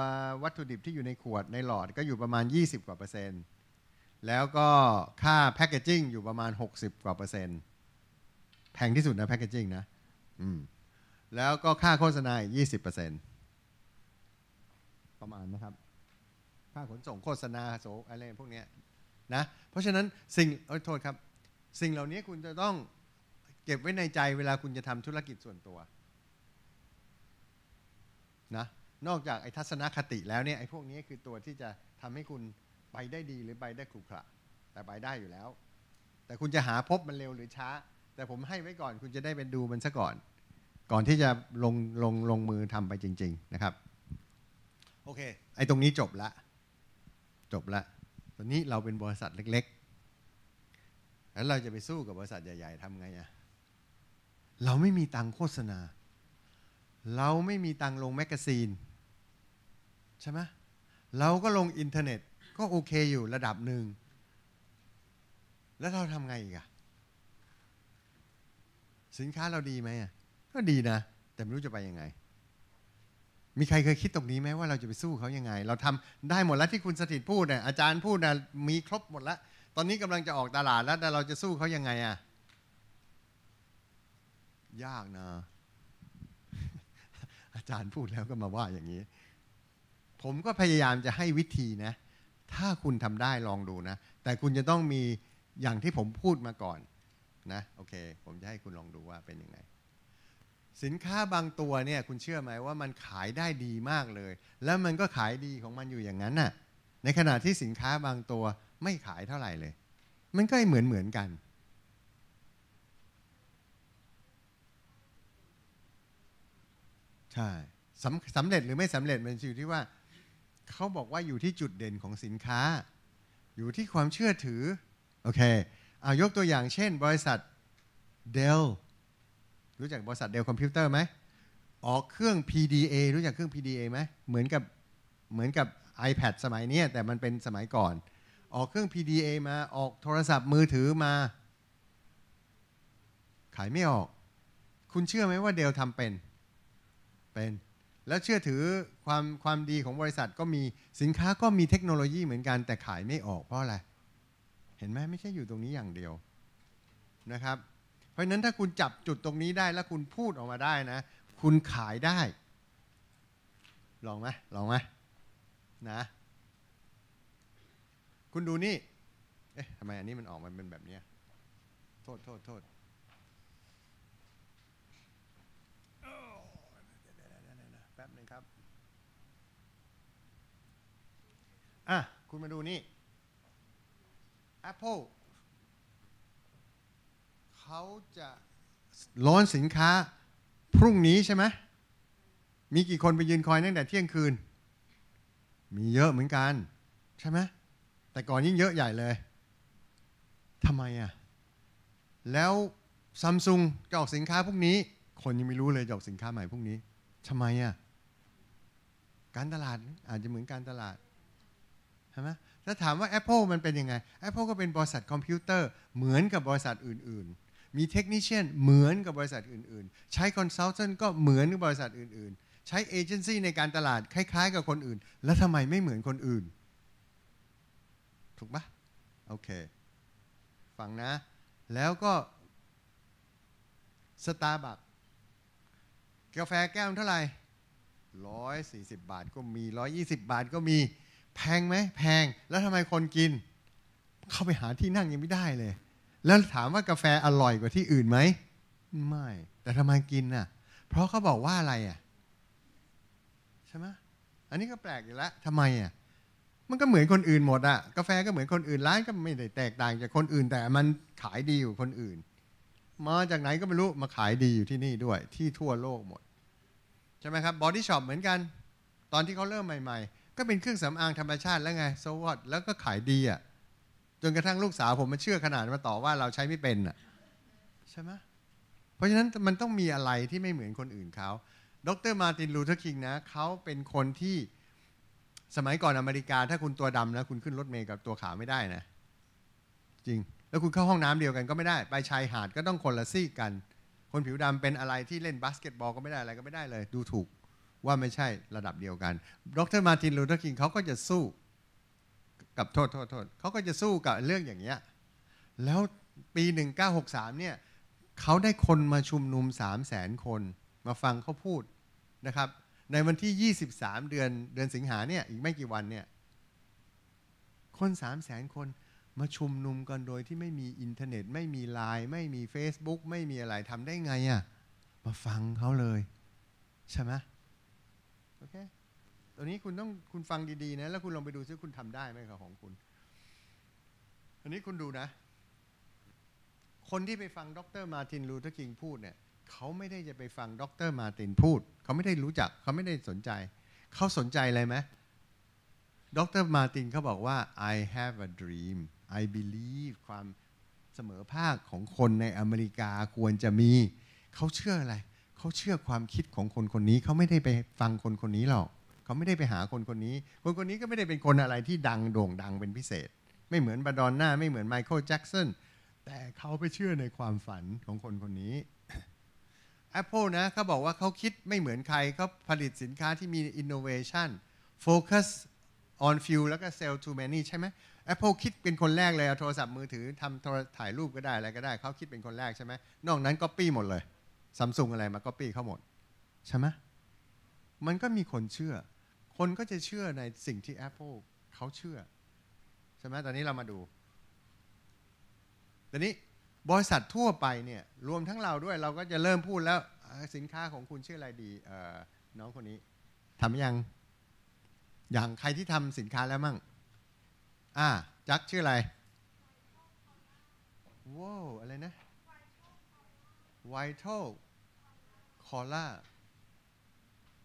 วัตถุดิบที่อยู่ในขวดในหลอด ก็อยู่ประมาณ 20กว่าเปอร์เซ็นต์แล้วก็ค่าแพคเกจิ้งอยู่ประมาณ 60กว่าเปอร์เซ็นต์แพงที่สุด นะแพคเกจิ้งนะ อืมแล้วก็ค่าโฆษณาอีก20%ประมาณนะครับ ค่าขนส่งโฆษณาโสอะไรพวกนี้นะ เพราะฉะนั้นสิ่งเอโทษครับ สิ่งเหล่านี้คุณจะต้องเก็บไว้ในใจเวลาคุณจะทำธุรกิจส่วนตัวนะ นอกจากไอ้ทัศนคติแล้วเนี่ยไอ้พวกนี้คือตัวที่จะทำให้คุณไปได้ดีหรือไปได้ขรุขระแต่ไปได้อยู่แล้ว แต่คุณจะหาพบมันเร็วหรือช้า แต่ผมให้ไว้ก่อนคุณจะได้เป็นดูมันซะก่อนก่อนที่จะลงลงลงมือทำไปจริงๆนะครับ โอเค ไอ้ตรงนี้จบละจบละตอนนี้เราเป็นบริษัทเล็กๆแล้วเราจะไปสู้กับบริษัทใหญ่ ๆทำไงอะเราไม่มีตังโฆษณา เราไม่มีตังลงแมกกาซีน ใช่ไหมเราก็ลงอินเทอร์เน็ตก็โอเคอยู่ระดับหนึ่งแล้วเราทำไงอีกอะสินค้าเราดีไหมอะก็ดีนะแต่ไม่รู้จะไปยังไง มีใครเคยคิดตรงนี้ไหมว่าเราจะไปสู้เขายังไง เราทำได้หมดแล้วที่คุณสถิตพูดเนี่ยอาจารย์พูดนะมีครบหมดแล้วตอนนี้กำลังจะออกตลาดแล้วแต่เราจะสู้เขายังไงอะยากนะอาจารย์พูดแล้วก็มาว่าอย่างนี้ ผมก็พยายามจะให้วิธีนะ ถ้าคุณทำได้ลองดูนะ แต่คุณจะต้องมีอย่างที่ผมพูดมาก่อนนะโอเค ผมจะให้คุณลองดูว่าเป็นยังไงสินค้าบางตัวเนี่ยคุณเชื่อไหมว่ามันขายได้ดีมากเลย แล้วมันก็ขายดีของมันอยู่อย่างนั้นน่ะในขณะที่สินค้าบางตัวไม่ขายเท่าไหร่เลย มันก็เหมือนเหมือนกันใช่สำสำเร็จหรือไม่สำเร็จมันอยู่ที่ว่า เขาบอกว่าอยู่ที่จุดเด่นของสินค้า อยู่ที่ความเชื่อถือโอเคเอายกตัวอย่างเช่นบริษัทเดลรู้จักบริษัทเดลคอมพิวเตอร์ไหมออกเครื่อง PDA รู้จักเครื่อง PDA ไหมเหมือนกับเหมือนกับ iPad สมัยนี้แต่มันเป็นสมัยก่อน ออกเครื่อง PDA มาออกโทรศัพท์มือถือมา ขายไม่ออก คุณเชื่อไหมว่าเดลทำเป็น เป็น แล้วเชื่อถือความความดีของบริษัทก็มีสินค้าก็มีเทคโนโลยีเหมือนกัน แต่ขายไม่ออกเพราะอะไรเห็นไหมไม่ใช่อยู่ตรงนี้อย่างเดียวนะครับพราะนั้นถ้าคุณจับจุดตรงนี้ได้ แล้วคุณพูดออกมาได้นะ คุณขายได้ ลองไหมลองไหมนะคุณดูนี่เอ๊ะทำไมอันนี้มันออกมาเป็นแบบนี้โทษโทษโทษแป๊บนึงครับอ่ะคุณมาดูนี่ Apple เขาจะล้อนสินค้าพรุ่งนี้ใช่ไหมมีกี่คนไปยืนคอยตั้งแต่ เที่ยงคืน มีเยอะเหมือนกันใช่ไหมแต่ก่อนยิ่งเยอะใหญ่เลยทำไมอ่ะ แล้วซัมซุงจะออกสินค้าพวกนี้ คนยังไม่รู้เลยจะออกสินค้าใหม่พวกนี้ทำไมอ่ะ การตลาดอาจจะเหมือนการตลาด ใช่ไหมแล้วถามว่า Apple มันเป็นยังไง Apple ก็เป็นบริษัทคอมพิวเตอร์เหมือนกับบริษัทอื่น ๆมีเทคนิชเชนเหมือนกับบริษัทอื่น ๆ ใช้คอนซัลเทนต์ก็เหมือนกับบริษัทอื่น ๆ ใช้เอเจนซี่ในการตลาดคล้าย ๆ กับคนอื่น แล้วทำไมไม่เหมือนคนอื่น ถูกปะโอเคฟังนะแล้วก็สตาร์บัคกาแฟแก้วเท่าไหร่ร้อยสี่สิบบาทก็มีร้อยยี่สิบบาทก็มีแพงไหมแพงแล้วทำไมคนกิน เข้าไปหาที่นั่งยังไม่ได้เลยแล้วถามว่ากาแฟอร่อยกว่าที่อื่นไหมไม่ แต่ทำไมกินน่ะ เพราะเขาบอกว่าอะไรอ่ะใช่ไหมอันนี้ก็แปลกอยู่แล้วทำไมอ่ะ มันก็เหมือนคนอื่นหมดอ่ะกาแฟก็เหมือนคนอื่นร้านก็ไม่ได้แตกต่าง จากคนอื่น แต่มันขายดีอยู่คนอื่นมาจากไหนก็ไม่รู้มาขายดีอยู่ที่นี่ด้วยที่ทั่วโลกหมด ใช่ไหมครับ บอดี้ช็อปเหมือนกัน ตอนที่เขาเริ่มใหม่ ๆ ก็เป็นเครื่องสำอางธรรมชาติแล้วไง สวอสแล้วก็ขายดีอ่ะจนกระทั่งลูกสาวผมมาเชื่อขนาดมาต่อว่าเราใช้ไม่เป็นอ่ะใช่ไหมเพราะฉะนั้นมันต้องมีอะไรที่ไม่เหมือนคนอื่นเขาดรมาตินลูเทอร์คิงนะเขาเป็นคนที่สมัยก่อนอเมริกาถ้าคุณตัวดำนะคุณขึ้นรถเมล์กับตัวขาวไม่ได้นะ จริง แล้วคุณเข้าห้องน้ำเดียวกันก็ไม่ได้ ไปชายหาดก็ต้องคนละซี่กัน คนผิวดำเป็นอะไรที่เล่นบาสเกตบอลก็ไม่ได้อะไรก็ไม่ได้เลย ดูถูกว่าไม่ใช่ระดับเดียวกัน ดรมาตินลูเทอร์คิงเขาก็จะสู้กับโทษ โทษ โทษ เขาก็จะสู้กับเรื่องอย่างเงี้ย แล้วปี 1963เนี่ยเขาได้คนมาชุมนุม3 0 0แสนคน มาฟังเขาพูดนะครับ ในวันที่ 23 เดือนเดือนสิงหาเนี่ยอีกไม่กี่วันเนี่ย คน3 0 0แสนคนมาชุมนุมกันโดยที่ไม่มีอินเทอร์เน็ต ไม่มีไลน์ไม่มี Facebook ไม่มีอะไรทำได้ไงอะ่ะมาฟังเขาเลยใช่ไหมโอเคตัวนี้คุณต้องคุณฟังดี ๆ นะ แล้วคุณลองไปดูซิคุณทำได้ไหมของคุณ อันนี้คุณดูนะ คนที่ไปฟังดรมาตินลูเทอร์กิงพูดเนี่ย เขาไม่ได้จะไปฟังดรมาตินพูดเขาไม่ได้รู้จักเขาไม่ได้สนใจ เขาสนใจอะไรไหมดรมาตินเขาบอกว่า I have a dream I believe ความเสมอภาคของคนในอเมริกาควรจะมีเขาเชื่ออะไร เขาเชื่อความคิดของคนคนนี้ เขาไม่ได้ไปฟังคนคนนี้หรอกเขาไม่ได้ไปหาคนคนนี้ คนคนนี้ก็ไม่ได้เป็นคนอะไรที่ดังโด่งดังเป็นพิเศษ ไม่เหมือนบาดอนน่าไม่เหมือนไมเคิลแจ็กสัน แต่เขาไปเชื่อในความฝันของคนคนนี้ Apple นะเขาบอกว่าเขาคิดไม่เหมือนใครเขาผลิตสินค้าที่มี innovation focus on few แล้วก็ sell to many ใช่ไหม Apple คิดเป็นคนแรกเลยเอาโทรศัพท์มือถือทำถ่ายรูปก็ได้อะไรก็ได้ เขาคิดเป็นคนแรกใช่ไหมนอกนั้นก็ปี้หมดเลยซัมซุงอะไรมาก็ปี้เขาหมดใช่ไหมมันก็มีคนเชื่อคนก็จะเชื่อในสิ่งที่ Apple เขาเชื่อ ใช่ไหม ตอนนี้เรามาดู ตอนนี้บริษัททั่วไปเนี่ย รวมทั้งเราด้วยเราก็จะเริ่มพูดแล้วสินค้าของคุณชื่ออะไรดีน้องคนนี้ทำยัง อย่างใครที่ทำสินค้าแล้วมั่งอ่าจักชื่ออะไร ว้าว อะไรนะ Vital c ล่า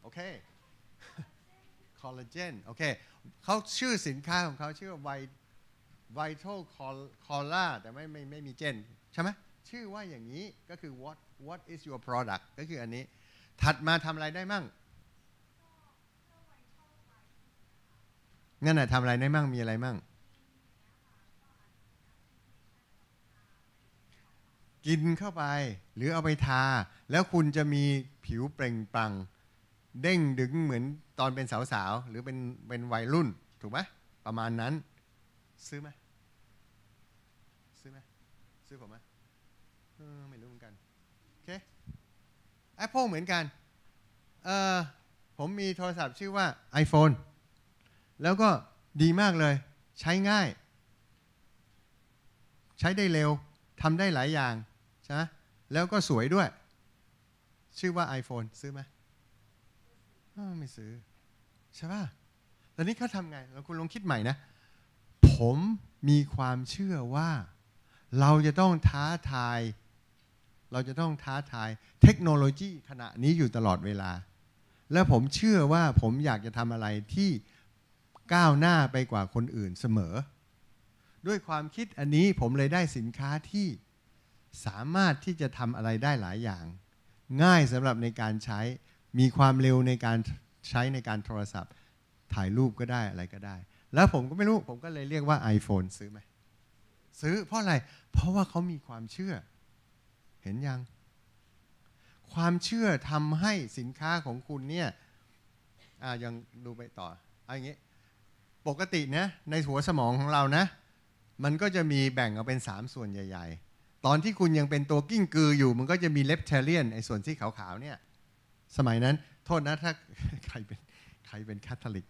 โอเคคอลลาเจนโอเคเขาชื่อสินค้าของเขาชื่อว่าไวไวทัลคอลลาแต่ไม่ไม่ไม่มีเจนใช่ไหมชื่อว่าอย่างนี้ก็คือ what what is your product ก็คืออันนี้ ถัดมาทำอะไรได้มั่ง นั่นน่ะทำอะไรได้มั่ง มีอะไรมั่ง กินเข้าไปหรือเอาไปทาแล้วคุณจะมีผิวเปล่งปลั่งเด้งดึงเหมือนตอนเป็นสาวสาวหรือเป็นเป็นวัยรุ่น ถูกไหมประมาณนั้น ซื้อไหมซื้อไหมซื้อผมไหมไม่รู้เหมือนกัน โอเคแอปเปเหมือนกันเออผมมีโทรศัพท์ชื่อว่า iPhone แล้วก็ดีมากเลย ใช้ง่าย ใช้ได้เร็วทำได้หลายอย่างใช่ไหมแล้วก็สวยด้วย ชื่อว่า iPhone ซื้อไหมไม่ซื้อใช่ป่ะตอนนี้เขาทำไง เราคุณลองคิดใหม่นะ ผมมีความเชื่อว่า เราจะต้องท้าทาย เราจะต้องท้าทาย เทคโนโลยีขณะนี้อยู่ตลอดเวลา และผมเชื่อว่าผมอยากจะทำอะไรที่ก้าวหน้าไปกว่าคนอื่นเสมอ ด้วยความคิดอันนี้ผมเลยได้สินค้าที่สามารถที่จะทำอะไรได้หลายอย่าง ง่ายสำหรับในการใช้มีความเร็วในการใช้ในการโทรศัพท์ ถ่ายรูปก็ได้อะไรก็ได้ แล้วผมก็ไม่รู้ ผมก็เลยเรียกว่า iPhone ซื้อไหม ซื้อเพราะอะไร เพราะว่าเขามีความเชื่อ เห็นยัง ความเชื่อทำให้สินค้าของคุณเนี่ยอ่ยังดูไปต่อเอาอย่างนี้ปกตินะในหัวสมองของเรานะ มันก็จะมีแบ่งออกเป็น 3 ส่วนใหญ่ ๆ ตอนที่คุณยังเป็นตัวกิ้งกืออยู่ มันก็จะมีเลปเทเลียนไอ้ส่วนที่ขาวๆเนี่ยสมัยนั้นโทษนะถ้าใครเป็นใครเป็นคาทอลิก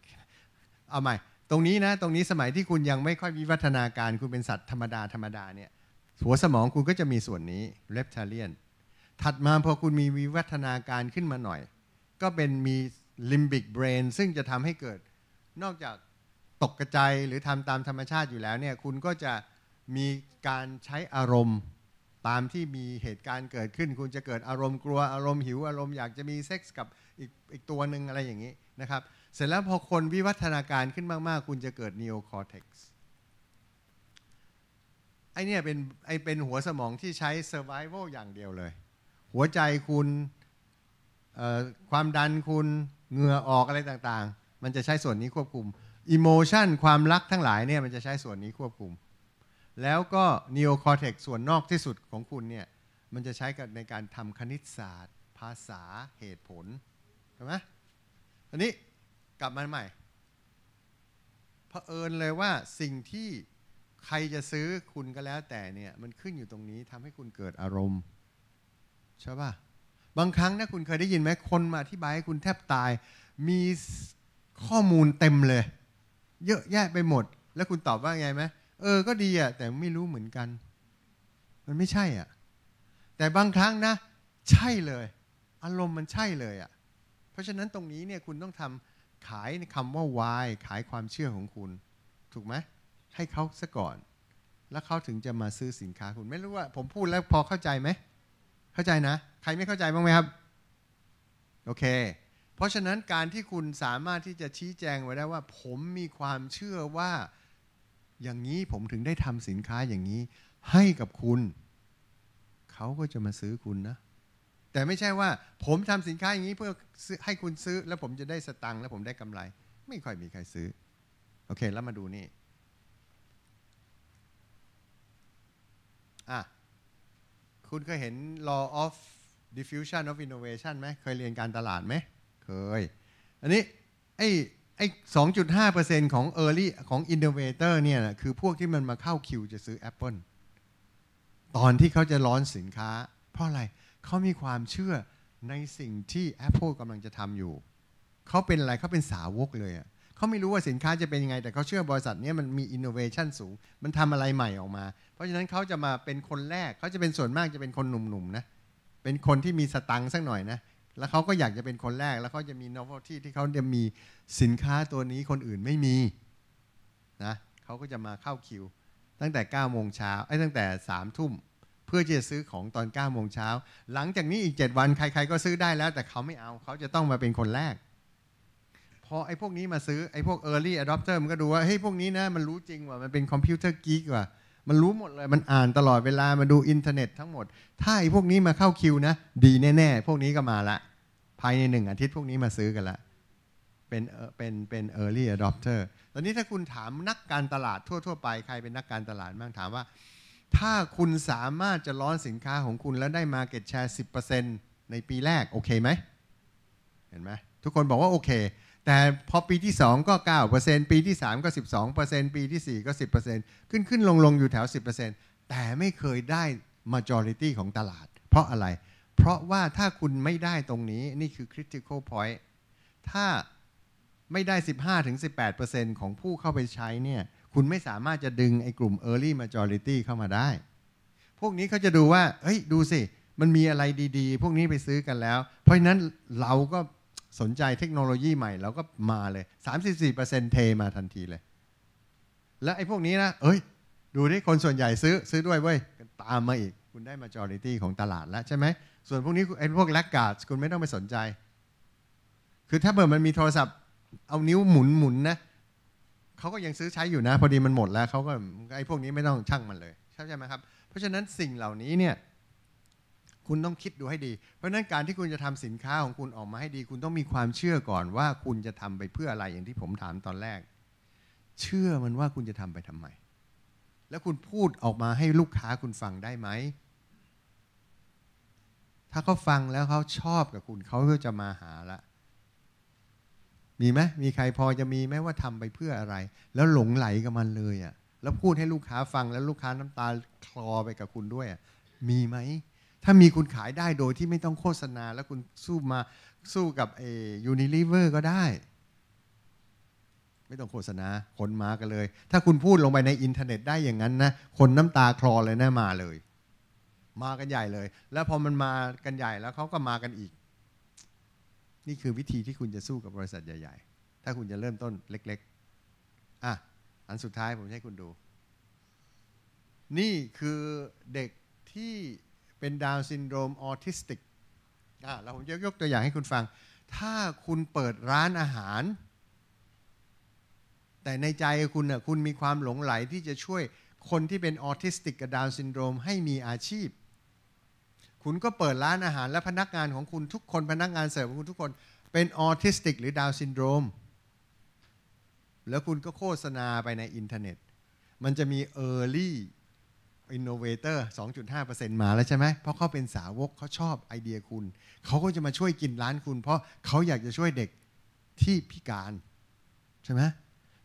เอาใหม่ ตรงนี้นะ ตรงนี้สมัยที่คุณยังไม่ค่อยวิวัฒนาการคุณเป็นสัตว์ธรรมดาธรรมดาเนี่ยหัวสมองคุณก็จะมีส่วนนี้เลปทาเลียนถัดมาพอคุณมีวิวัฒนาการขึ้นมาหน่อยก็เป็นมีลิมบิกเบรนซึ่งจะทำให้เกิด นอกจากตกกระจายหรือทำตามธรรมชาติอยู่แล้วเนี่ยคุณก็จะมีการใช้อารมณ์ตามที่มีเหตุการณ์เกิดขึ้น คุณจะเกิดอารมณ์กลัวอารมณ์หิวอารมณ์อยากจะมีเซ็กส์กับอีกอีกตัวหนึ่งอะไรอย่างนี้นะครับเสร็จแล้วพอคนวิวัฒนาการขึ้นมากๆ คุณจะเกิดนีโอคอร์เทกซ์ไอเนี่ยเป็นไอเป็นหัวสมองที่ใช้เซอร์ไวโวอย่างเดียวเลย หัวใจคุณความดันคุณเหงื่อออกอะไรต่างๆ มันจะใช้ส่วนนี้ควบคุมอิโมชันความรักทั้งหลายเนี่ยมันจะใช้ส่วนนี้ควบคุมแล้วก็นิโอคอร์เทกส่วนนอกที่สุดของคุณเนี่ย มันจะใช้กับในการทำคณิตศาสตร์ ภาษาเหตุผล ใช่ไหมอันนี้กลับมาใหม่เผอิญเลยว่าสิ่งที่ใครจะซื้อคุณก็แล้วแต่เนี่ย มันขึ้นอยู่ตรงนี้ทำให้คุณเกิดอารมณ์ ใช่ป่ะบางครั้งนะคุณเคยได้ยินไหมคนมาอธิบายให้คุณแทบตาย มีข้อมูลเต็มเลย เยอะแยะไปหมด แล้วคุณตอบว่าไงไหมเออก็ดีอ่ะแต่ไม่รู้เหมือนกัน มันไม่ใช่อ่ะแต่บางครั้งนะ ใช่เลยอารมณ์มันใช่เลยอ่ะเพราะฉะนั้นตรงนี้เนี่ยคุณต้องทำขายคำว่าวายขายความเชื่อของคุณ ถูกไหมให้เขาซะก่อน แล้วเขาถึงจะมาซื้อสินค้าคุณไม่รู้ว่าผมพูดแล้วพอเข้าใจไหมเข้าใจนะใครไม่เข้าใจบ้างไหมครับ โอเค เพราะฉะนั้นการที่คุณสามารถที่จะชี้แจงไว้ได้ว่า ผมมีความเชื่อว่าอย่างนี้ผมถึงได้ทำสินค้าอย่างนี้ให้กับคุณ เขาก็จะมาซื้อคุณนะ แต่ไม่ใช่ว่าผมทำสินค้าอย่างนี้เพื่อให้คุณซื้อแล้วผมจะได้สตังค์แล้วผมได้กำไร ไม่ค่อยมีใครซื้อ โอเค แล้วมาดูนี่อะคุณเคยเห็น law of diffusion of innovation ไหมเคยเรียนการตลาดไหม เคย อันนี้ไอไอ้สองจุดห้าเปอร์เซ็นของ Early ของ Innovator เนี่ยนะคือพวกที่มันมาเข้าคิวจะซื้อ Apple ตอนที่เขาจะร้อนสินค้า เพราะอะไรเขามีความเชื่อในสิ่งที่ Apple กำลังจะทำอยู่เขาเป็นอะไรเขาเป็นสาวกเลยอะเขาไม่รู้ว่าสินค้าจะเป็นยังไง แต่เขาเชื่อบริษัทนี้มันมีอินโนเวชันสูง มันทำอะไรใหม่ออกมา เพราะฉะนั้นเขาจะมาเป็นคนแรกเขาจะเป็นส่วนมากจะเป็นคนหนุ่มๆนะเป็นคนที่มีสตังค์สักหน่อยนะแล้วเขาก็อยากจะเป็นคนแรกแล้วเขาจะมี novelty ที่เขาจะมีสินค้าตัวนี้คนอื่นไม่มีนะเขาก็จะมาเข้าคิวตั้งแต่9โมงเช้าไอ้ตั้งแต่3ทุ่มเพื่อจะซื้อของตอน9โมงเช้าหลังจากนี้อีก 7 วันใคร ๆ ก็ซื้อได้แล้ว แต่เขาไม่เอาเขาจะต้องมาเป็นคนแรกพอไอ้พวกนี้มาซื้อไอ้พวก early adopter มันก็ดูว่าเฮ้ยพวกนี้นะมันรู้จริงว่ามันเป็นคอมพิวเตอร์กีกว่ามันรู้หมดเลย มันอ่านตลอดเวลา มันดูอินเทอร์เน็ตทั้งหมด ถ้าไอ้พวกนี้มาเข้าคิวนะ ดีแน่ๆ พวกนี้ก็มาละ ภายในหนึ่งอาทิตย์พวกนี้มาซื้อกันละ เป็นเป็น เป็น early adopter ตอนนี้ถ้าคุณถามนักการตลาดทั่วๆไป ใครเป็นนักการตลาดบ้าง ถามว่า ถ้าคุณสามารถจะล้อนสินค้าของคุณแล้วได้ market share 10%ในปีแรก โอเคไหม เห็นไหม ทุกคนบอกว่าโอเคแต่พอปีที่ 2 ก็ 9%ปีที่ 3 ก็ 12%ปีที่ 4 ก็ 10%ขึ้นขึ้นลงลงอยู่แถว 10%แต่ไม่เคยได้ majority ของตลาด เพราะอะไร เพราะว่าถ้าคุณไม่ได้ตรงนี้นี่คือ critical point ถ้าไม่ได้ 15-18%ของผู้เข้าไปใช้เนี่ยคุณไม่สามารถจะดึงไอ้กลุ่ม early majority เข้ามาได้ พวกนี้เขาจะดูว่าเฮ้ยดูสิ มันมีอะไรดีๆ พวกนี้ไปซื้อกันแล้ว เพราะฉะนั้นเราก็สนใจเทคโนโลยีใหม่เราก็มาเลย 34%เทมาทันทีเลย และไอ้พวกนี้นะ เอ้ย ดูดิ คนส่วนใหญ่ซื้อซื้อด้วยเว้ย ตามมาอีก คุณได้มาจอริตี้ของตลาดแล้วใช่ไหม ส่วนพวกนี้ ไอ้พวกแลกกาดคุณไม่ต้องไปสนใจ คือถ้าเบิดมันมีโทรศัพท์ เอานิ้วหมุนหมุนนะ เขาก็ยังซื้อใช้อยู่นะ พอดีมันหมดแล้วเขาก็ไอ้พวกนี้ไม่ต้องช่างมันเลยใช่ไหมครับ เพราะฉะนั้นสิ่งเหล่านี้เนี่ยคุณต้องคิดดูให้ดี เพราะนั้นการที่คุณจะทำสินค้าของคุณออกมาให้ดี คุณต้องมีความเชื่อก่อนว่าคุณจะทำไปเพื่ออะไร อย่างที่ผมถามตอนแรก เชื่อมันว่าคุณจะทำไปทำไม แล้วคุณพูดออกมาให้ลูกค้าคุณฟังได้ไหม ถ้าเขาฟังแล้วเขาชอบกับคุณ เขาก็จะมาหาละ มีไหมมีใครพอจะมีไหมว่าทำไปเพื่ออะไร แล้วหลงไหลกับมันเลยอะ่ะ แล้วพูดให้ลูกค้าฟังแล้วลูกค้าน้ำตาคลอไปกับคุณด้วยอะ่ะ มีไหมถ้ามีคุณขายได้โดยที่ไม่ต้องโฆษณาแล้วคุณสู้มาสู้กับเอยูนิลิเวอร์ก็ได้ ไม่ต้องโฆษณาคนมากันเลย ถ้าคุณพูดลงไปในอินเทอร์เน็ตได้อย่างนั้นนะคนน้ำตาคลอเลยนะมาเลย มากันใหญ่เลย แล้วพอมันมากันใหญ่แล้วเขาก็มากันอีก นี่คือวิธีที่คุณจะสู้กับบริษัทใหญ่ ๆ ถ้าคุณจะเริ่มต้นเล็ก ๆอ่ะอันสุดท้ายผมให้คุณดู นี่คือเด็กที่เป็นดาวซินโดรมออทิสติกอ่าเราผมจะยกตัวอย่างให้คุณฟัง ถ้าคุณเปิดร้านอาหาร แต่ในใจคุณน่ะคุณมีความหลงไหลที่จะช่วยคนที่เป็นออทิสติกกับดาวซินโดรมให้มีอาชีพ คุณก็เปิดร้านอาหารและพนักงานของคุณทุกคน พนักงานเสิร์ฟของคุณทุกคน เป็นออทิสติกหรือดาวซินโดรม แล้วคุณก็โฆษณาไปในอินเทอร์เน็ต มันจะมี Early อินโนเวเตอร์2.5%มาแล้วใช่ไหมเพราะเขาเป็นสาวกเขาชอบไอเดียคุณ เขาก็จะมาช่วยกินร้านคุณ เพราะเขาอยากจะช่วยเด็กที่พิการใช่ไหม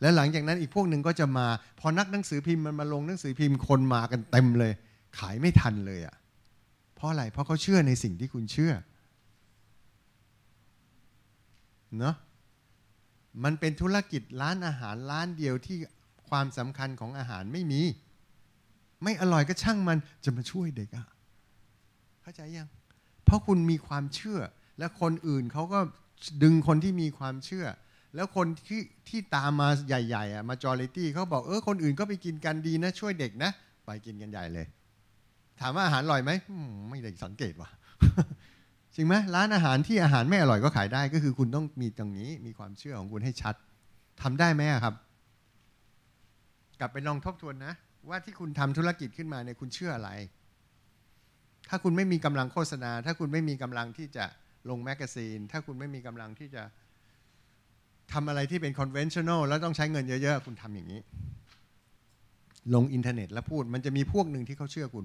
และหลังจากนั้นอีกพวกหนึ่งก็จะมา พอนักหนังสือพิมพ์มันมาลงหนังสือพิมพ์คนมากันเต็มเลย ขายไม่ทันเลยอะ่ะ เพราะอะไร เพราะเขาเชื่อในสิ่งที่คุณเชื่อเนาะมันเป็นธุรกิจร้านอาหารร้านเดียวที่ความสำคัญของอาหารไม่มีไม่อร่อยก็ช่างมันจะมาช่วยเด็กอะเข้าใจยัง เพราะคุณมีความเชื่อ และคนอื่นเขาก็ดึงคนที่มีความเชื่อ แล้วคนที่ที่ตามมาใหญ่ๆอ่ะมาจอริตี้เขาบอกเออ คนอื่นก็ไปกินกันดีนะ ช่วยเด็กนะ ไปกินกันใหญ่เลย ถามว่าอาหารอร่อยไหมไม่ได้สังเกตว่ะจริงไหมร้านอาหารที่อาหารไม่อร่อยก็ขายได้ก็คือคุณต้องมีตรงนี้ มีความเชื่อของคุณให้ชัด ทำได้ไหมครับ กลับไปลองทบทวนนะว่าที่คุณทำธุรกิจขึ้นมาเนี่ยคุณเชื่ออะไร ถ้าคุณไม่มีกำลังโฆษณา ถ้าคุณไม่มีกำลังที่จะลงแมกกาซีน ถ้าคุณไม่มีกำลังที่จะทำอะไรที่เป็นคอนเวนชั่นอลแล้วต้องใช้เงินเยอะ ๆ คุณทำอย่างนี้ ลงอินเทอร์เน็ตแล้วพูดมันจะมีพวกหนึ่งที่เขาเชื่อคุณ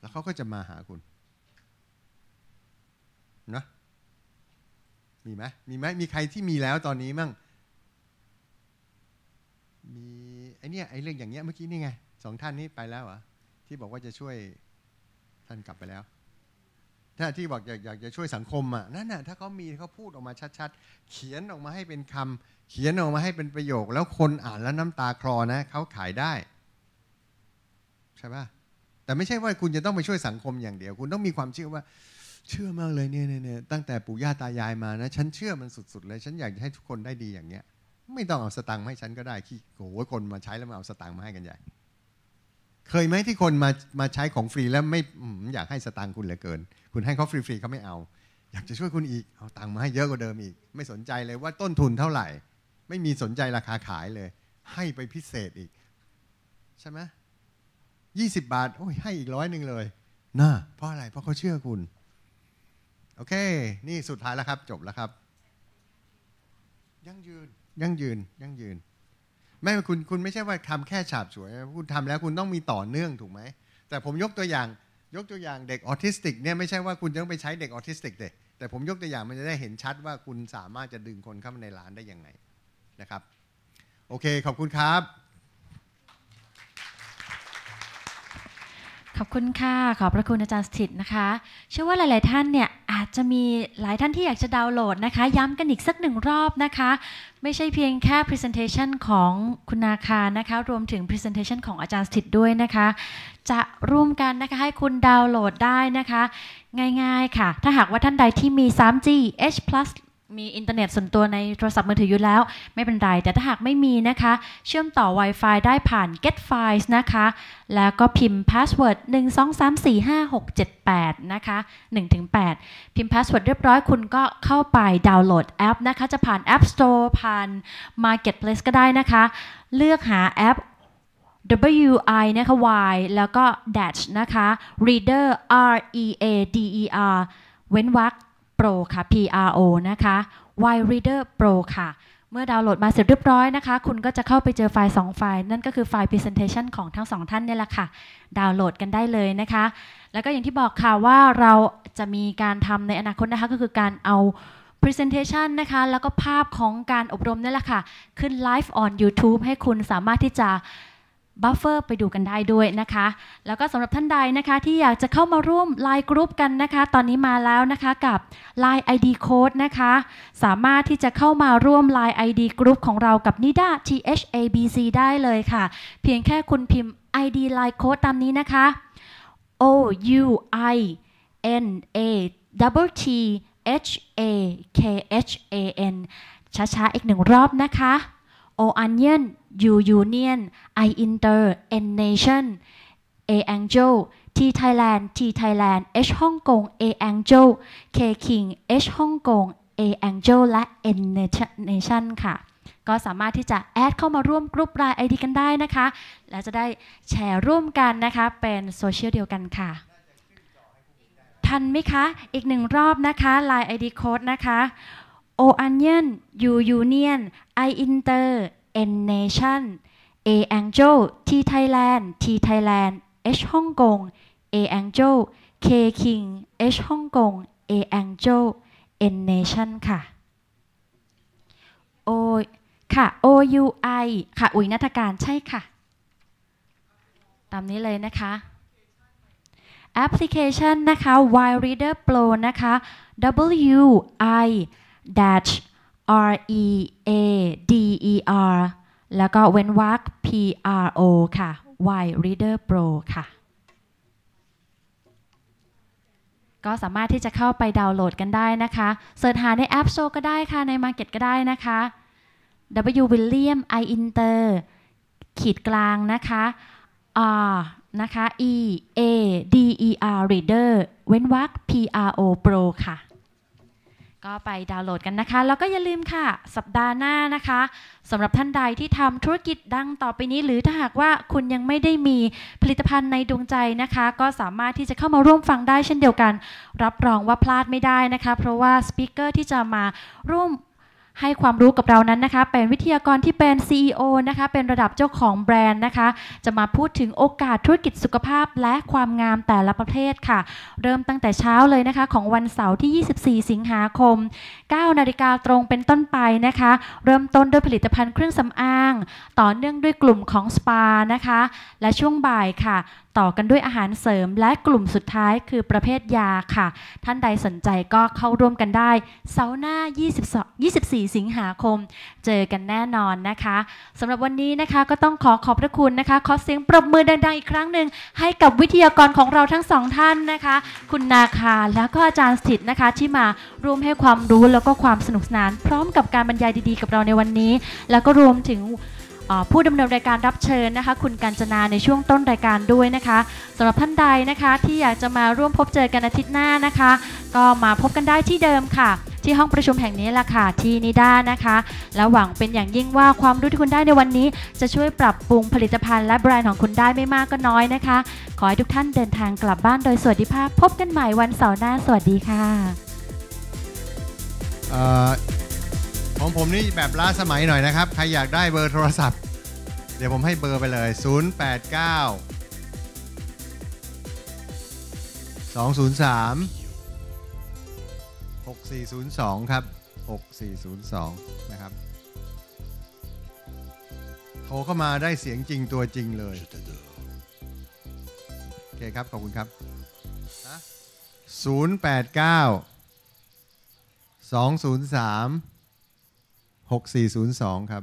แล้วเขาก็จะมาหาคุณนะมีไหมมีไหมมีใครที่มีแล้วตอนนี้มั่งมีไอเนี่ยไอเรื่องอย่างเงี้ยเมื่อกี้นี่ไงสองท่านนี้ไปแล้วเหรอที่บอกว่าจะช่วยท่านกลับไปแล้ว ถ้าที่บอกอยากอยากจะช่วยสังคมอ่ะนั่นน่ะถ้าเขามีเขาพูดออกมาชัด ๆ เขียนออกมาให้เป็นคำ เขียนออกมาให้เป็นประโยค แล้วคนอ่านแล้วน้ำตาคลอนะเขาขายได้ ใช่ป่ะแต่ไม่ใช่ว่าคุณจะต้องไปช่วยสังคม อย่างเดียว คุณต้องมีความเชื่อว่า เชื่อมากเลยเนี่ยเนี่ยตั้งแต่ปู่ย่าตายายมานะฉันเชื่อมันสุด ๆ เลย ฉันอยากจะให้ทุกคนได้ดีอย่างเงี้ยไม่ต้องเอาสตังค์ให้ฉันก็ได้ขี้โหคนมาใช้แล้วมาเอาสตังค์มาให้กันใหญ่ เคยไหมที่คนมามาใช้ของฟรีแล้วไม่อยากให้สตังค์คุณเหลือเกิน คุณให้เขาฟรีๆเขาไม่เอา อยากจะช่วยคุณอีกเอาตังค์มาให้เยอะกว่าเดิมอีกไม่สนใจเลยว่าต้นทุนเท่าไหร่ ไม่มีสนใจราคาขายเลย ให้ไปพิเศษอีก ใช่ไหมยี่สิบบาท โอ้ยให้อีกร้อยหนึ่งเลยน่าเพราะอะไรเพราะเขาเชื่อคุณ โอเค นี่สุดท้ายแล้วครับ จบแล้วครับยังยืนยั่งยืน ยั่งยืนแม่คุณคุณไม่ใช่ว่าทำแค่ฉาบสวยคุณทำแล้วคุณต้องมีต่อเนื่องถูกไหมแต่ผมยกตัวอย่างยกตัวอย่างเด็กออทิสติกเนี่ยไม่ใช่ว่าคุณจะต้องไปใช้เด็กออทิสติกเด็แต่ผมยกตัวอย่างมันจะได้เห็นชัดว่าคุณสามารถจะดึงคนเข้ามาในร้านได้ยังไงนะครับ โอเค ขอบคุณครับขอบคุณค่ะ ขอบพระคุณอาจารย์สถิตนะคะ เชื่อว่าหลาย ๆท่านเนี่ย อาจจะมีหลายท่านที่อยากจะดาวน์โหลดนะคะ ย้ำกันอีกสักหนึ่งรอบนะคะ ไม่ใช่เพียงแค่ Presentation ของคุณนาคานะคะ รวมถึง Presentation ของอาจารย์สถิตด้วยนะคะ จะร่วมกันนะคะ ให้คุณดาวน์โหลดได้นะคะ ง่ายๆค่ะ ถ้าหากว่าท่านใดที่มี 3G H+ มีอินเทอร์เน็ตส่วนตัวในโทรศัพท์มือถืออยู่แล้ว ไม่เป็นไร แต่ถ้าหากไม่มีนะคะ เชื่อมต่อ Wi-Fi ได้ผ่าน get files นะคะ แล้วก็พิมพ์ password 1 2 3 4 5 6 7 8 นะคะ 1-8 พิมพ์ password เรียบร้อยคุณก็เข้าไปดาวน์โหลดแอปนะคะ จะผ่าน App Store ผ่าน Marketplace ก็ได้นะคะ เลือกหาแอป WI นะคะ Y แล้วก็ dash นะคะ reader R E A D E R เว้นวรรค Pro ค่ะ PRO นะคะ Wide Reader Pro ค่ะ เมื่อดาวน์โหลดมาเสร็จเรียบร้อยนะคะ คุณก็จะเข้าไปเจอไฟล์ 2 ไฟล์ นั่นก็คือไฟล์ Presentation ของทั้งสองท่านนี่แหละค่ะ ดาวน์โหลดกันได้เลยนะคะ แล้วก็อย่างที่บอกค่ะว่าเราจะมีการทำในอนาคตนะคะก็คือการเอา Presentation นะคะ แล้วก็ภาพของการอบรมนี่แหละค่ะ ขึ้นไลฟ์ on YouTube ให้คุณสามารถที่จะบัฟเฟอร์ไปดูกันได้ด้วยนะคะ แล้วก็สำหรับท่านใดนะคะ ที่อยากจะเข้ามาร่วมไลน์กรุ๊ปกันนะคะ ตอนนี้มาแล้วนะคะกับ Line ID Code นะคะ สามารถที่จะเข้ามาร่วม Line ID กรุ๊ปของเรากับ NIDA THABC ได้เลยค่ะ เพียงแค่คุณพิมพ์ ID Line Code ตามนี้นะคะ O U I N A W T H A K H A N ช้าๆ อีกหนึ่งรอบนะคะ O Onion U Union I Inter N Nation A Angel T Thailand T Thailand H ฮ่องกง A Angel K King H ฮ่องกง A Angel และ N Nation ค่ะ ก็สามารถที่จะแอดเข้ามาร่วมกลุ่มรายไอดีกันได้นะคะ และจะได้แชร์ร่วมกันนะคะ เป็นโซเชียลเดียวกันค่ะ ทันไหมคะ อีกหนึ่งรอบนะคะลาย ID Code นะคะ O Onion U Union I Inter N Nation A Angel T Thailand T Thailand H Hong Kong A Angel K King H Hong Kong A Angel N Nation ค่ะ O ค่ะ O U I ค่ะอุ๋ยนัทการใช่ค่ะ ตามนี้เลยนะคะแอปพลิเคชันนะคะ w Y Reader Pro นะคะ W I dash R E A D E R แล้วก็เว้นวรรค P R O ค่ะ Y Reader Pro ค่ะ ก็สามารถที่จะเข้าไปดาวน์โหลดกันได้นะคะเสิร์ชหาในแอปโชก็ได้ค่ะใน Market ก็ได้นะคะ W William I Inter ขีดกลางนะคะ R นะคะ E A D E R Reader เว้นวรรค P R O Pro ค่ะก็ไปดาวน์โหลดกันนะคะ แล้วก็อย่าลืมค่ะสัปดาห์หน้านะคะสำหรับท่านใดที่ทำธุรกิจดังต่อไปนี้ หรือถ้าหากว่าคุณยังไม่ได้มีผลิตภัณฑ์ในดวงใจนะคะ ก็สามารถที่จะเข้ามาร่วมฟังได้เช่นเดียวกัน รับรองว่าพลาดไม่ได้นะคะ เพราะว่าสปิเกอร์ที่จะมาร่วมให้ความรู้กับเรานั้นนะคะ เป็นวิทยากรที่เป็น CEO นะคะ เป็นระดับเจ้าของแบรนด์นะคะ จะมาพูดถึงโอกาสธุรกิจสุขภาพและความงามแต่ละประเภทค่ะ เริ่มตั้งแต่เช้าเลยนะคะ ของวันเสาร์ที่ 24 สิงหาคม 9 นาฬิกาตรงเป็นต้นไปนะคะ เริ่มต้นด้วยผลิตภัณฑ์เครื่องสำอาง ต่อเนื่องด้วยกลุ่มของสปานะคะ และช่วงบ่ายค่ะต่อกันด้วยอาหารเสริมและกลุ่มสุดท้ายคือประเภทยาค่ะ ท่านใดสนใจก็เข้าร่วมกันได้เสาร์หน้า22 24 สิงหาคม เจอกันแน่นอนนะคะสำหรับวันนี้นะคะก็ต้องขอขอบพระคุณนะคะ ขอเสียงปรบมือดังๆ อีกครั้งหนึ่ง ให้กับวิทยากรของเราทั้งสองท่านนะคะ คุณนาคาแล้วก็อาจารย์สธิ์นะคะที่มาร่วมให้ความรู้แล้วก็ความสนุกสนาน พร้อมกับการบรรยายดีๆกับเราในวันนี้ แล้วก็รวมถึงผู้ดำเนินรายการรับเชิญนะคะ คุณกัญจนาในช่วงต้นรายการด้วยนะคะสำหรับท่านใดนะคะ ที่อยากจะมาร่วมพบเจอกันอาทิตย์หน้านะคะ ก็มาพบกันได้ที่เดิมค่ะ ที่ห้องประชุมแห่งนี้ละค่ะที่นิด้านะคะและหวังเป็นอย่างยิ่งว่าความรู้ที่คุณได้ในวันนี้จะช่วยปรับปรุงผลิตภัณฑ์ และแบรนด์ของคุณได้ไม่มากก็น้อยนะคะ ขอให้ทุกท่านเดินทางกลับบ้านโดยสวัสดิภาพ พบกันใหม่วันเสาร์หน้าสวัสดีค่ะของผมนี่แบบล้าสมัยหน่อยนะครับ ใครอยากได้เบอร์โทรศัพท์ เดี๋ยวผมให้เบอร์ไปเลย 089 203 6402 ครับ 6402 นะครับ โทรเข้ามาได้เสียงจริงตัวจริงเลย โอเคครับ ขอบคุณครับ 089 203 6402 ครับ